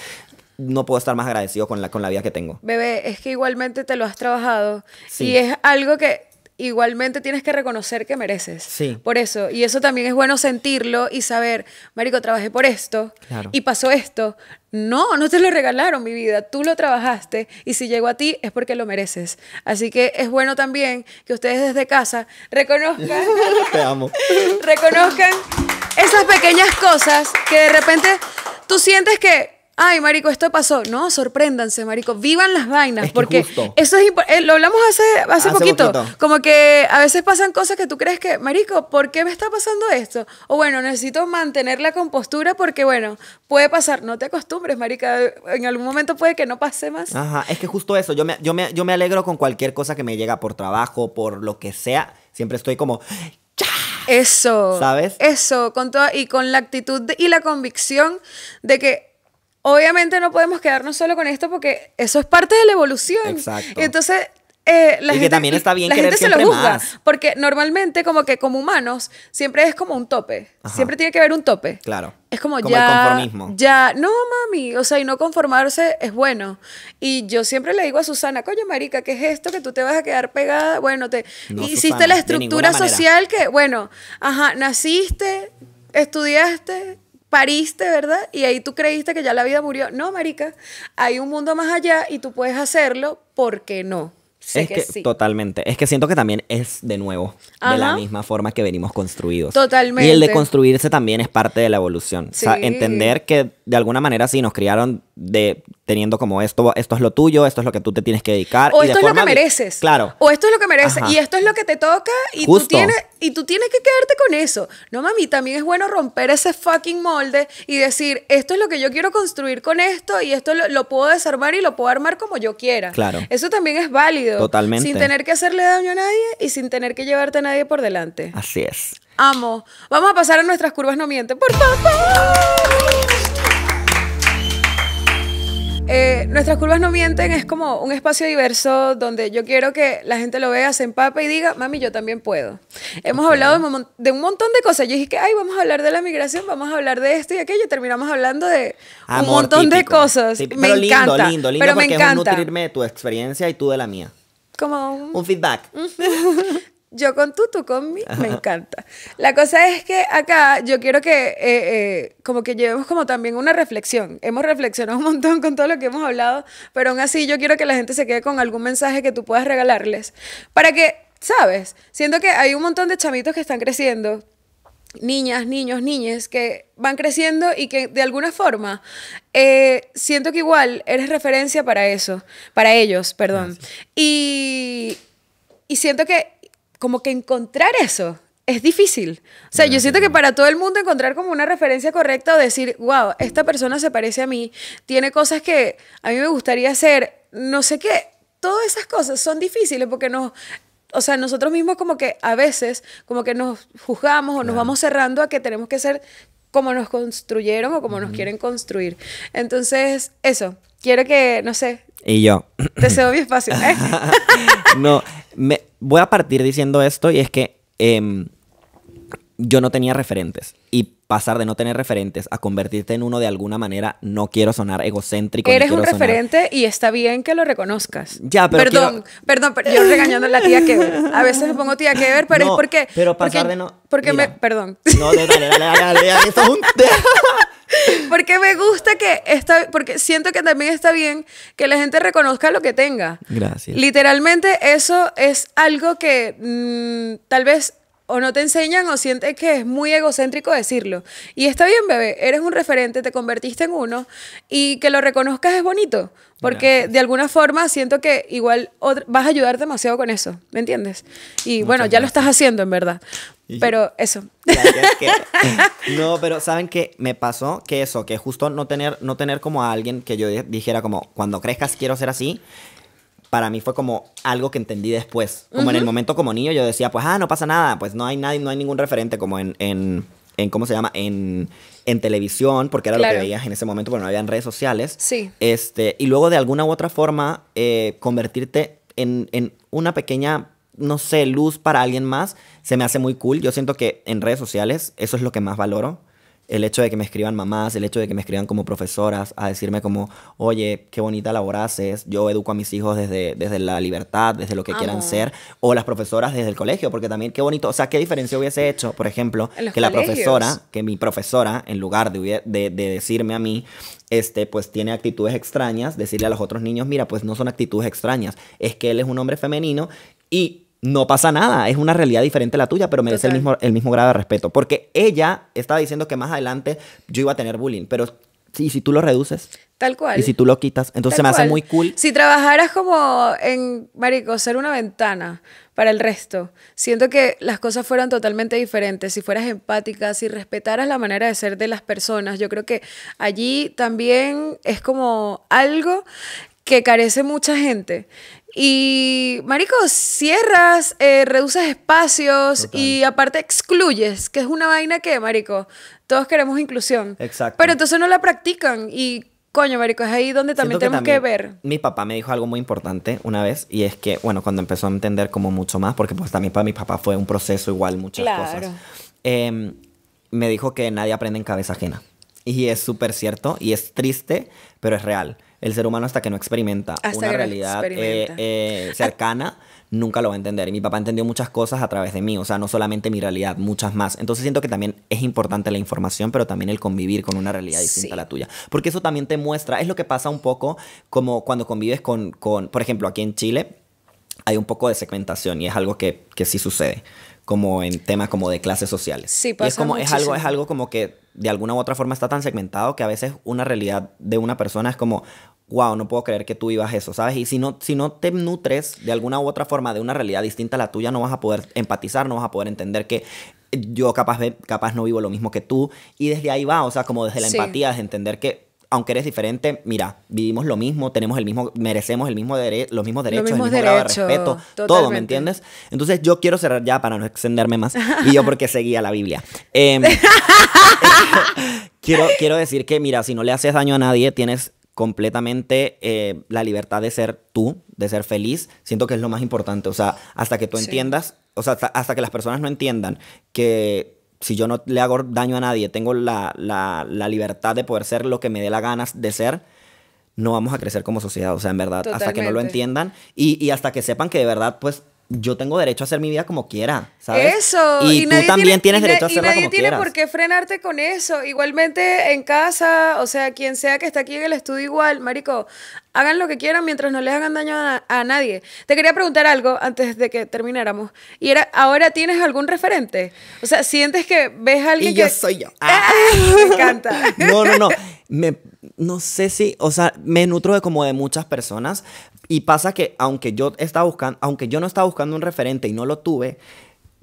no puedo estar más agradecido con la, con la vida que tengo. Bebé, es que igualmente te lo has trabajado. Sí. Y es algo que igualmente tienes que reconocer que mereces. Por eso. Y eso también es bueno sentirlo y saber, Marico, trabajé por esto y pasó esto. No, no te lo regalaron mi vida, tú lo trabajaste y si llegó a ti es porque lo mereces. Así que es bueno también que ustedes desde casa reconozcan, reconozcan esas pequeñas cosas que de repente tú sientes que Ay, marico, esto pasó. No, sorpréndanse, marico. Vivan las vainas. porque eso es importante. Eh, lo hablamos hace, hace, poquito. Como que a veces pasan cosas que tú crees que, marico, ¿por qué me está pasando esto? O bueno, necesito mantener la compostura porque, bueno, puede pasar. No te acostumbres, marica. En algún momento puede que no pase más. Ajá, es que justo eso. Yo me, yo me, alegro con cualquier cosa que me llega por trabajo, por lo que sea. Siempre estoy como, Eso. ¿Sabes? Eso. Con toda, y con la actitud y la convicción de que obviamente no podemos quedarnos solo con esto porque eso es parte de la evolución. Exacto. Entonces, eh, la y que también está bien la gente se lo porque normalmente como que como humanos siempre es como un tope siempre tiene que haber un tope claro es como, como ya ya no mami o sea y no conformarse es bueno y yo siempre le digo a Susana coño marica qué es esto que tú te vas a quedar pegada bueno te hiciste la estructura social que bueno ajá naciste estudiaste pariste, ¿verdad? Y ahí tú creíste que ya la vida murió. No, marica, hay un mundo más allá y tú puedes hacerlo, porque no? es que, totalmente. Es que siento que también es de nuevo, de la misma forma que venimos construidos. Totalmente. Y el de construirse también es parte de la evolución. O sea, entender que de alguna manera sí nos criaron de teniendo como esto, esto es lo tuyo, esto es lo que tú te tienes que dedicar. O esto es lo que mereces. Claro. O esto es lo que mereces y esto es lo que te toca y tú, tienes, y tú tienes que quedarte con eso. No, mami, también es bueno romper ese fucking molde y decir, esto es lo que yo quiero construir con esto y esto lo, puedo desarmar y lo puedo armar como yo quiera. Claro. Eso también es válido. Totalmente. Sin tener que hacerle daño a nadie y sin tener que llevarte a nadie por delante. Así es. Amo. Vamos a pasar a nuestras curvas no mienten, por favor. Eh, nuestras curvas no mienten es como un espacio diverso donde yo quiero que la gente lo vea, se empape y diga, mami, yo también puedo. Hemos hablado de un montón de cosas. Yo dije que, ay, vamos a hablar de la migración, vamos a hablar de esto y aquello. Terminamos hablando de un montón de cosas. pero me encanta. pero me encanta. nutrirme de tu experiencia y tú de la mía. Como un, un feedback yo con tú, tú con mí, me encanta. La cosa es que acá yo quiero que eh, eh, como que llevemos como también una reflexión. Hemos reflexionado un montón con todo lo que hemos hablado, pero aún así yo quiero que la gente se quede con algún mensaje que tú puedas regalarles para que, ¿sabes? Siento que hay un montón de chamitos que están creciendo, niñas, niños, niñas que van creciendo y que de alguna forma eh, siento que igual eres referencia para eso, para ellos, perdón. Y, y siento que como que encontrar eso es difícil. O sea, yo siento que para todo el mundo encontrar como una referencia correcta o decir, wow, esta persona se parece a mí, tiene cosas que a mí me gustaría hacer, no sé qué, todas esas cosas son difíciles porque nos... O sea, nosotros mismos como que a veces como que nos juzgamos o nos vamos cerrando a que tenemos que ser como nos construyeron o como nos quieren construir. Entonces, eso, quiero que, no sé. Y yo. Te cedo mi espacio. ¿eh? no, me, voy a partir diciendo esto y es que em, yo no tenía referentes. Y pasar de no tener referentes a convertirte en uno de alguna manera, no quiero sonar egocéntrico. Eres un referente y está bien que lo reconozcas. Ya, Perdón, perdón, pero yo regañando a la tía que A veces me pongo tía ver, pero es porque. Pero pasar de no. Porque me. Perdón. No, dale, dale, dale, Porque me gusta que está, porque siento que también está bien que la gente reconozca lo que tenga. Gracias. Literalmente eso es algo que mm, tal vez o no te enseñan o sientes que es muy egocéntrico decirlo. Y está bien, bebé, eres un referente, te convertiste en uno y que lo reconozcas es bonito, porque de alguna forma siento que igual vas a ayudar demasiado con eso, ¿me entiendes? Y bueno, ya lo estás haciendo en verdad. pero eso. no, pero saben que me pasó que eso, que justo no tener no tener como a alguien que yo dijera como cuando crezcas quiero ser así para mí fue como algo que entendí después. Como en el momento como niño yo decía, pues, ah, no pasa nada, pues no hay nadie, no hay ningún referente como en, en, en ¿cómo se llama? En, en televisión, porque era lo que veías en ese momento, porque no había redes sociales. Sí. Este, y luego de alguna u otra forma eh, convertirte en, en una pequeña no sé, luz para alguien más, se me hace muy cool. Yo siento que en redes sociales eso es lo que más valoro el hecho de que me escriban mamás, el hecho de que me escriban como profesoras a decirme como, oye, qué bonita labor haces, yo educo a mis hijos desde, desde la libertad, desde lo que quieran ser, o las profesoras desde el colegio, porque también qué bonito, o sea, qué diferencia hubiese hecho, por ejemplo, que la profesora, que mi profesora, en lugar de, de, de decirme a mí, este, pues tiene actitudes extrañas, decirle a los otros niños, mira, pues no son actitudes extrañas, es que él es un hombre femenino y no pasa nada, es una realidad diferente a la tuya, pero merece el mismo, el mismo grado de respeto. Porque ella estaba diciendo que más adelante yo iba a tener bullying, pero sí, si tú lo reduces. Tal cual. Y si tú lo quitas, entonces se me hace muy cool. Si trabajaras como en, Marico, ser una ventana para el resto, siento que las cosas fueran totalmente diferentes. Si fueras empática, si respetaras la manera de ser de las personas, yo creo que allí también es como algo que carece mucha gente y, marico, cierras, eh, reduces espacios y aparte excluyes, que es una vaina que, marico, todos queremos inclusión. Exacto. Pero entonces no la practican y, coño, marico, es ahí donde también tenemos que, ver. Mi papá me dijo algo muy importante una vez y es que, bueno, cuando empezó a entender como mucho más, porque pues también para mi papá fue un proceso igual, muchas cosas. Em, me dijo que nadie aprende en cabeza ajena. Y es súper cierto y es triste, pero es real el ser humano hasta que no experimenta una realidad eh, eh, cercana, nunca lo va a entender. Y mi papá entendió muchas cosas a través de mí, o sea, no solamente mi realidad, muchas más. Entonces siento que también es importante la información, pero también el convivir con una realidad distinta a la tuya. Porque eso también te muestra, es lo que pasa un poco como cuando convives con, por ejemplo, aquí en Chile hay un poco de segmentación y es algo que, sí sucede como en temas como de clases sociales. Sí, pasa es como es algo es algo como que de alguna u otra forma está tan segmentado que a veces una realidad de una persona es como, wow, no puedo creer que tú vivas eso, ¿sabes? Y si no, si no te nutres de alguna u otra forma de una realidad distinta a la tuya, no vas a poder empatizar, no vas a poder entender que yo capaz, capaz no vivo lo mismo que tú. Y desde ahí va, o sea, como desde la empatía, es entender que aunque eres diferente, mira, vivimos lo mismo, tenemos el mismo, merecemos el mismo derecho, los mismos derechos, el mismo grado de respeto, todo, ¿me entiendes? Entonces yo quiero cerrar ya para no extenderme más, y yo porque seguía la Biblia. Em, quiero, quiero decir que, mira, si no le haces daño a nadie, tienes completamente eh, la libertad de ser tú, de ser feliz, siento que es lo más importante. O sea, hasta que tú entiendas, o sea, hasta, que las personas no entiendan que si yo no le hago daño a nadie, tengo la, libertad de poder ser lo que me dé la ganas de ser, no vamos a crecer como sociedad. O sea, en verdad, hasta que no lo entiendan y hasta que sepan que de verdad, pues, yo tengo derecho a hacer mi vida como quiera, ¿sabes? Eso. Y, tú también tienes derecho a hacerla como quieras. Y nadie tiene por qué frenarte con eso. Igualmente en casa, o sea, quien sea que está aquí en el estudio igual, marico, hagan lo que quieran mientras no les hagan daño a, nadie. Te quería preguntar algo antes de que termináramos. Y era, ¿ahora tienes algún referente? O sea, ¿sientes que ves a alguien y yo soy yo. ¡Ah! me ah. encanta. No, no, no. no sé si... O sea, me nutro de como de muchas personas. Y pasa que aunque yo, estaba buscando, aunque yo no estaba buscando un referente y no lo tuve,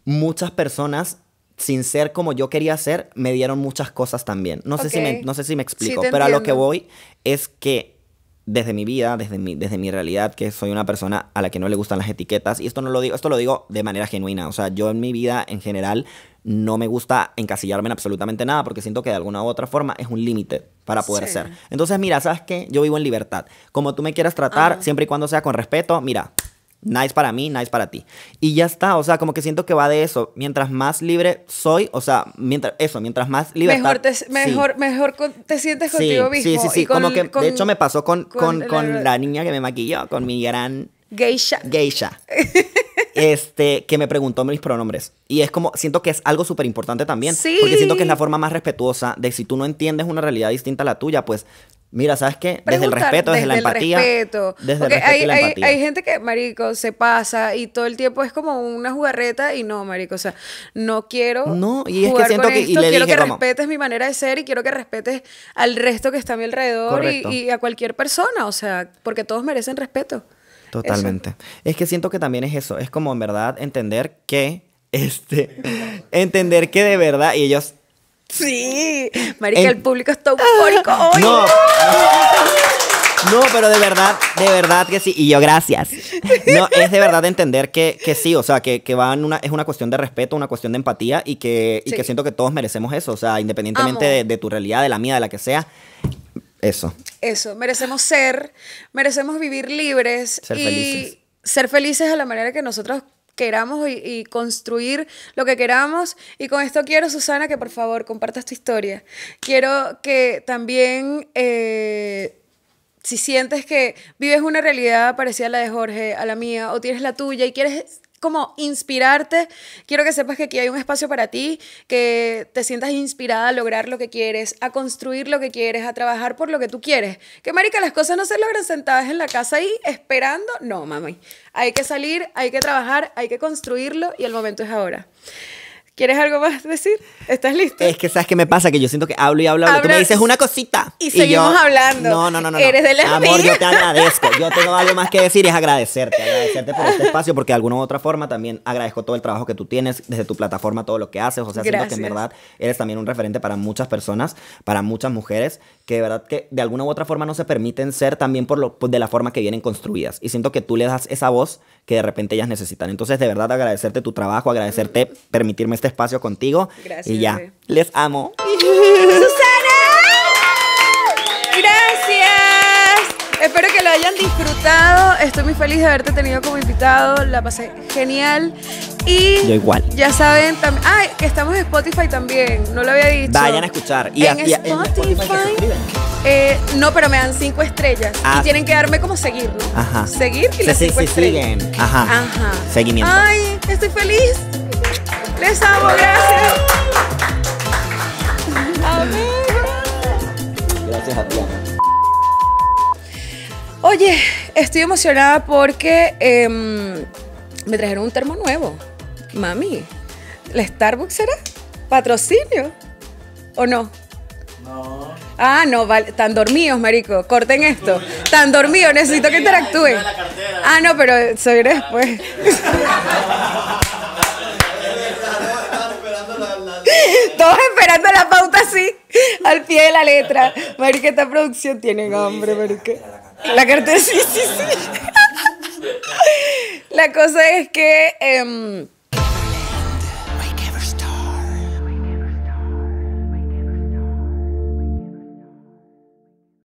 muchas personas sin ser como yo quería ser, me dieron muchas cosas también. No, sé, si me, no sé si me explico, pero a lo que voy es que desde mi vida, desde mi, desde mi realidad, que soy una persona a la que no le gustan las etiquetas. Y esto no lo digo, esto lo digo de manera genuina. O sea, yo en mi vida en general no me gusta encasillarme en absolutamente nada porque siento que de alguna u otra forma es un límite para poder ser. Entonces, mira, ¿sabes qué? Yo vivo en libertad. Como tú me quieras tratar, siempre y cuando sea con respeto, mira, Nice para mí, nice para ti. Y ya está, o sea, como que siento que va de eso. Mientras más libre soy, o sea, mientras eso, mientras más libre. Mejor mejor, te sientes contigo mismo. Sí, sí, sí. como que, de hecho, me pasó con, con, la, la niña que me maquilló, con mi gran Geisha. Geisha. este, que me preguntó mis pronombres. Y es como, siento que es algo súper importante también. Sí. Porque siento que es la forma más respetuosa de si tú no entiendes una realidad distinta a la tuya, pues Mira, ¿sabes qué? Desde el respeto, desde, la empatía. Desde el respeto hay, hay, gente que, marico, se pasa y todo el tiempo es como una jugarreta y no, marico, o sea, no quiero No, y es que siento que... y quiero que respetes mi manera de ser y quiero que respetes al resto que está a mi alrededor y a cualquier persona, o sea, porque todos merecen respeto. Totalmente. Es que siento que también es eso, es como en verdad entender que, este, entender que de verdad, y ellos... Sí, Marica, el público está eufórico ah. No, no. pero de verdad, de verdad que sí. Y yo, gracias. No, es de verdad entender que, sí, o sea, que, van una, es una cuestión de respeto, una cuestión de empatía y que, y que siento que todos merecemos eso. O sea, independientemente de, tu realidad, de la mía, de la que sea, eso. Eso, merecemos ser, merecemos vivir libres y ser felices a la manera que nosotros queramos y, construir lo que queramos. Y con esto quiero, Susana, que por favor compartas tu historia. Quiero que también, eh, si sientes que vives una realidad parecida a la de Jorge, a la mía, o tienes la tuya y quieres como inspirarte. Quiero que sepas que aquí hay un espacio para ti, que te sientas inspirada a lograr lo que quieres, a construir lo que quieres, a trabajar por lo que tú quieres. Que marica, las cosas no se logran sentadas en la casa ahí esperando. No, mami. Hay que salir, hay que trabajar, hay que construirlo y el momento es ahora. ¿Quieres algo más decir? ¿Estás listo? Es que sabes qué me pasa, que yo siento que hablo y hablo, hablo. Tú me dices una cosita. Y, seguimos hablando. No, no, no, no. Eres de Amor, yo te agradezco. Yo tengo algo más que decir y es agradecerte. Agradecerte por este espacio, porque de alguna u otra forma también agradezco todo el trabajo que tú tienes, desde tu plataforma, todo lo que haces. O sea, siento que en verdad eres también un referente para muchas personas, para muchas mujeres, que de verdad que de alguna u otra forma no se permiten ser también por lo, pues, de la forma que vienen construidas. Y siento que tú le das esa voz que de repente ellas necesitan. Entonces, de verdad, agradecerte tu trabajo, agradecerte permitirme este espacio contigo. Gracias. Y ya, les amo. ¡Susana! ¡Gracias! Espero que lo hayan disfrutado. Estoy muy feliz de haberte tenido como invitado. La pasé genial. Y Yo igual. Ya saben también. ¡Ay! que estamos en Spotify también. No lo había dicho. Vayan a escuchar. Y en, Spotify. Eh, no, pero me dan cinco estrellas. Y ah. tienen que darme como seguir, ¿no? Seguir y se, las cinco siguen. Ajá. Ajá. Seguimiento. Ay, estoy feliz. Les gracias. Gracias a ti. Oye, estoy emocionada porque em, me trajeron un termo nuevo. Mami, ¿la Starbucks será? ¿Patrocinio? ¿O no? No. Ah, no, vale. Tan dormidos, marico. Corten esto. Tan dormidos, necesito que interactúen. Ah, no, pero soy después. Todos esperando la pauta así, al pie de la letra. que esta producción tiene hambre, marica. La carta, sí, sí, sí. La cosa es que... Em,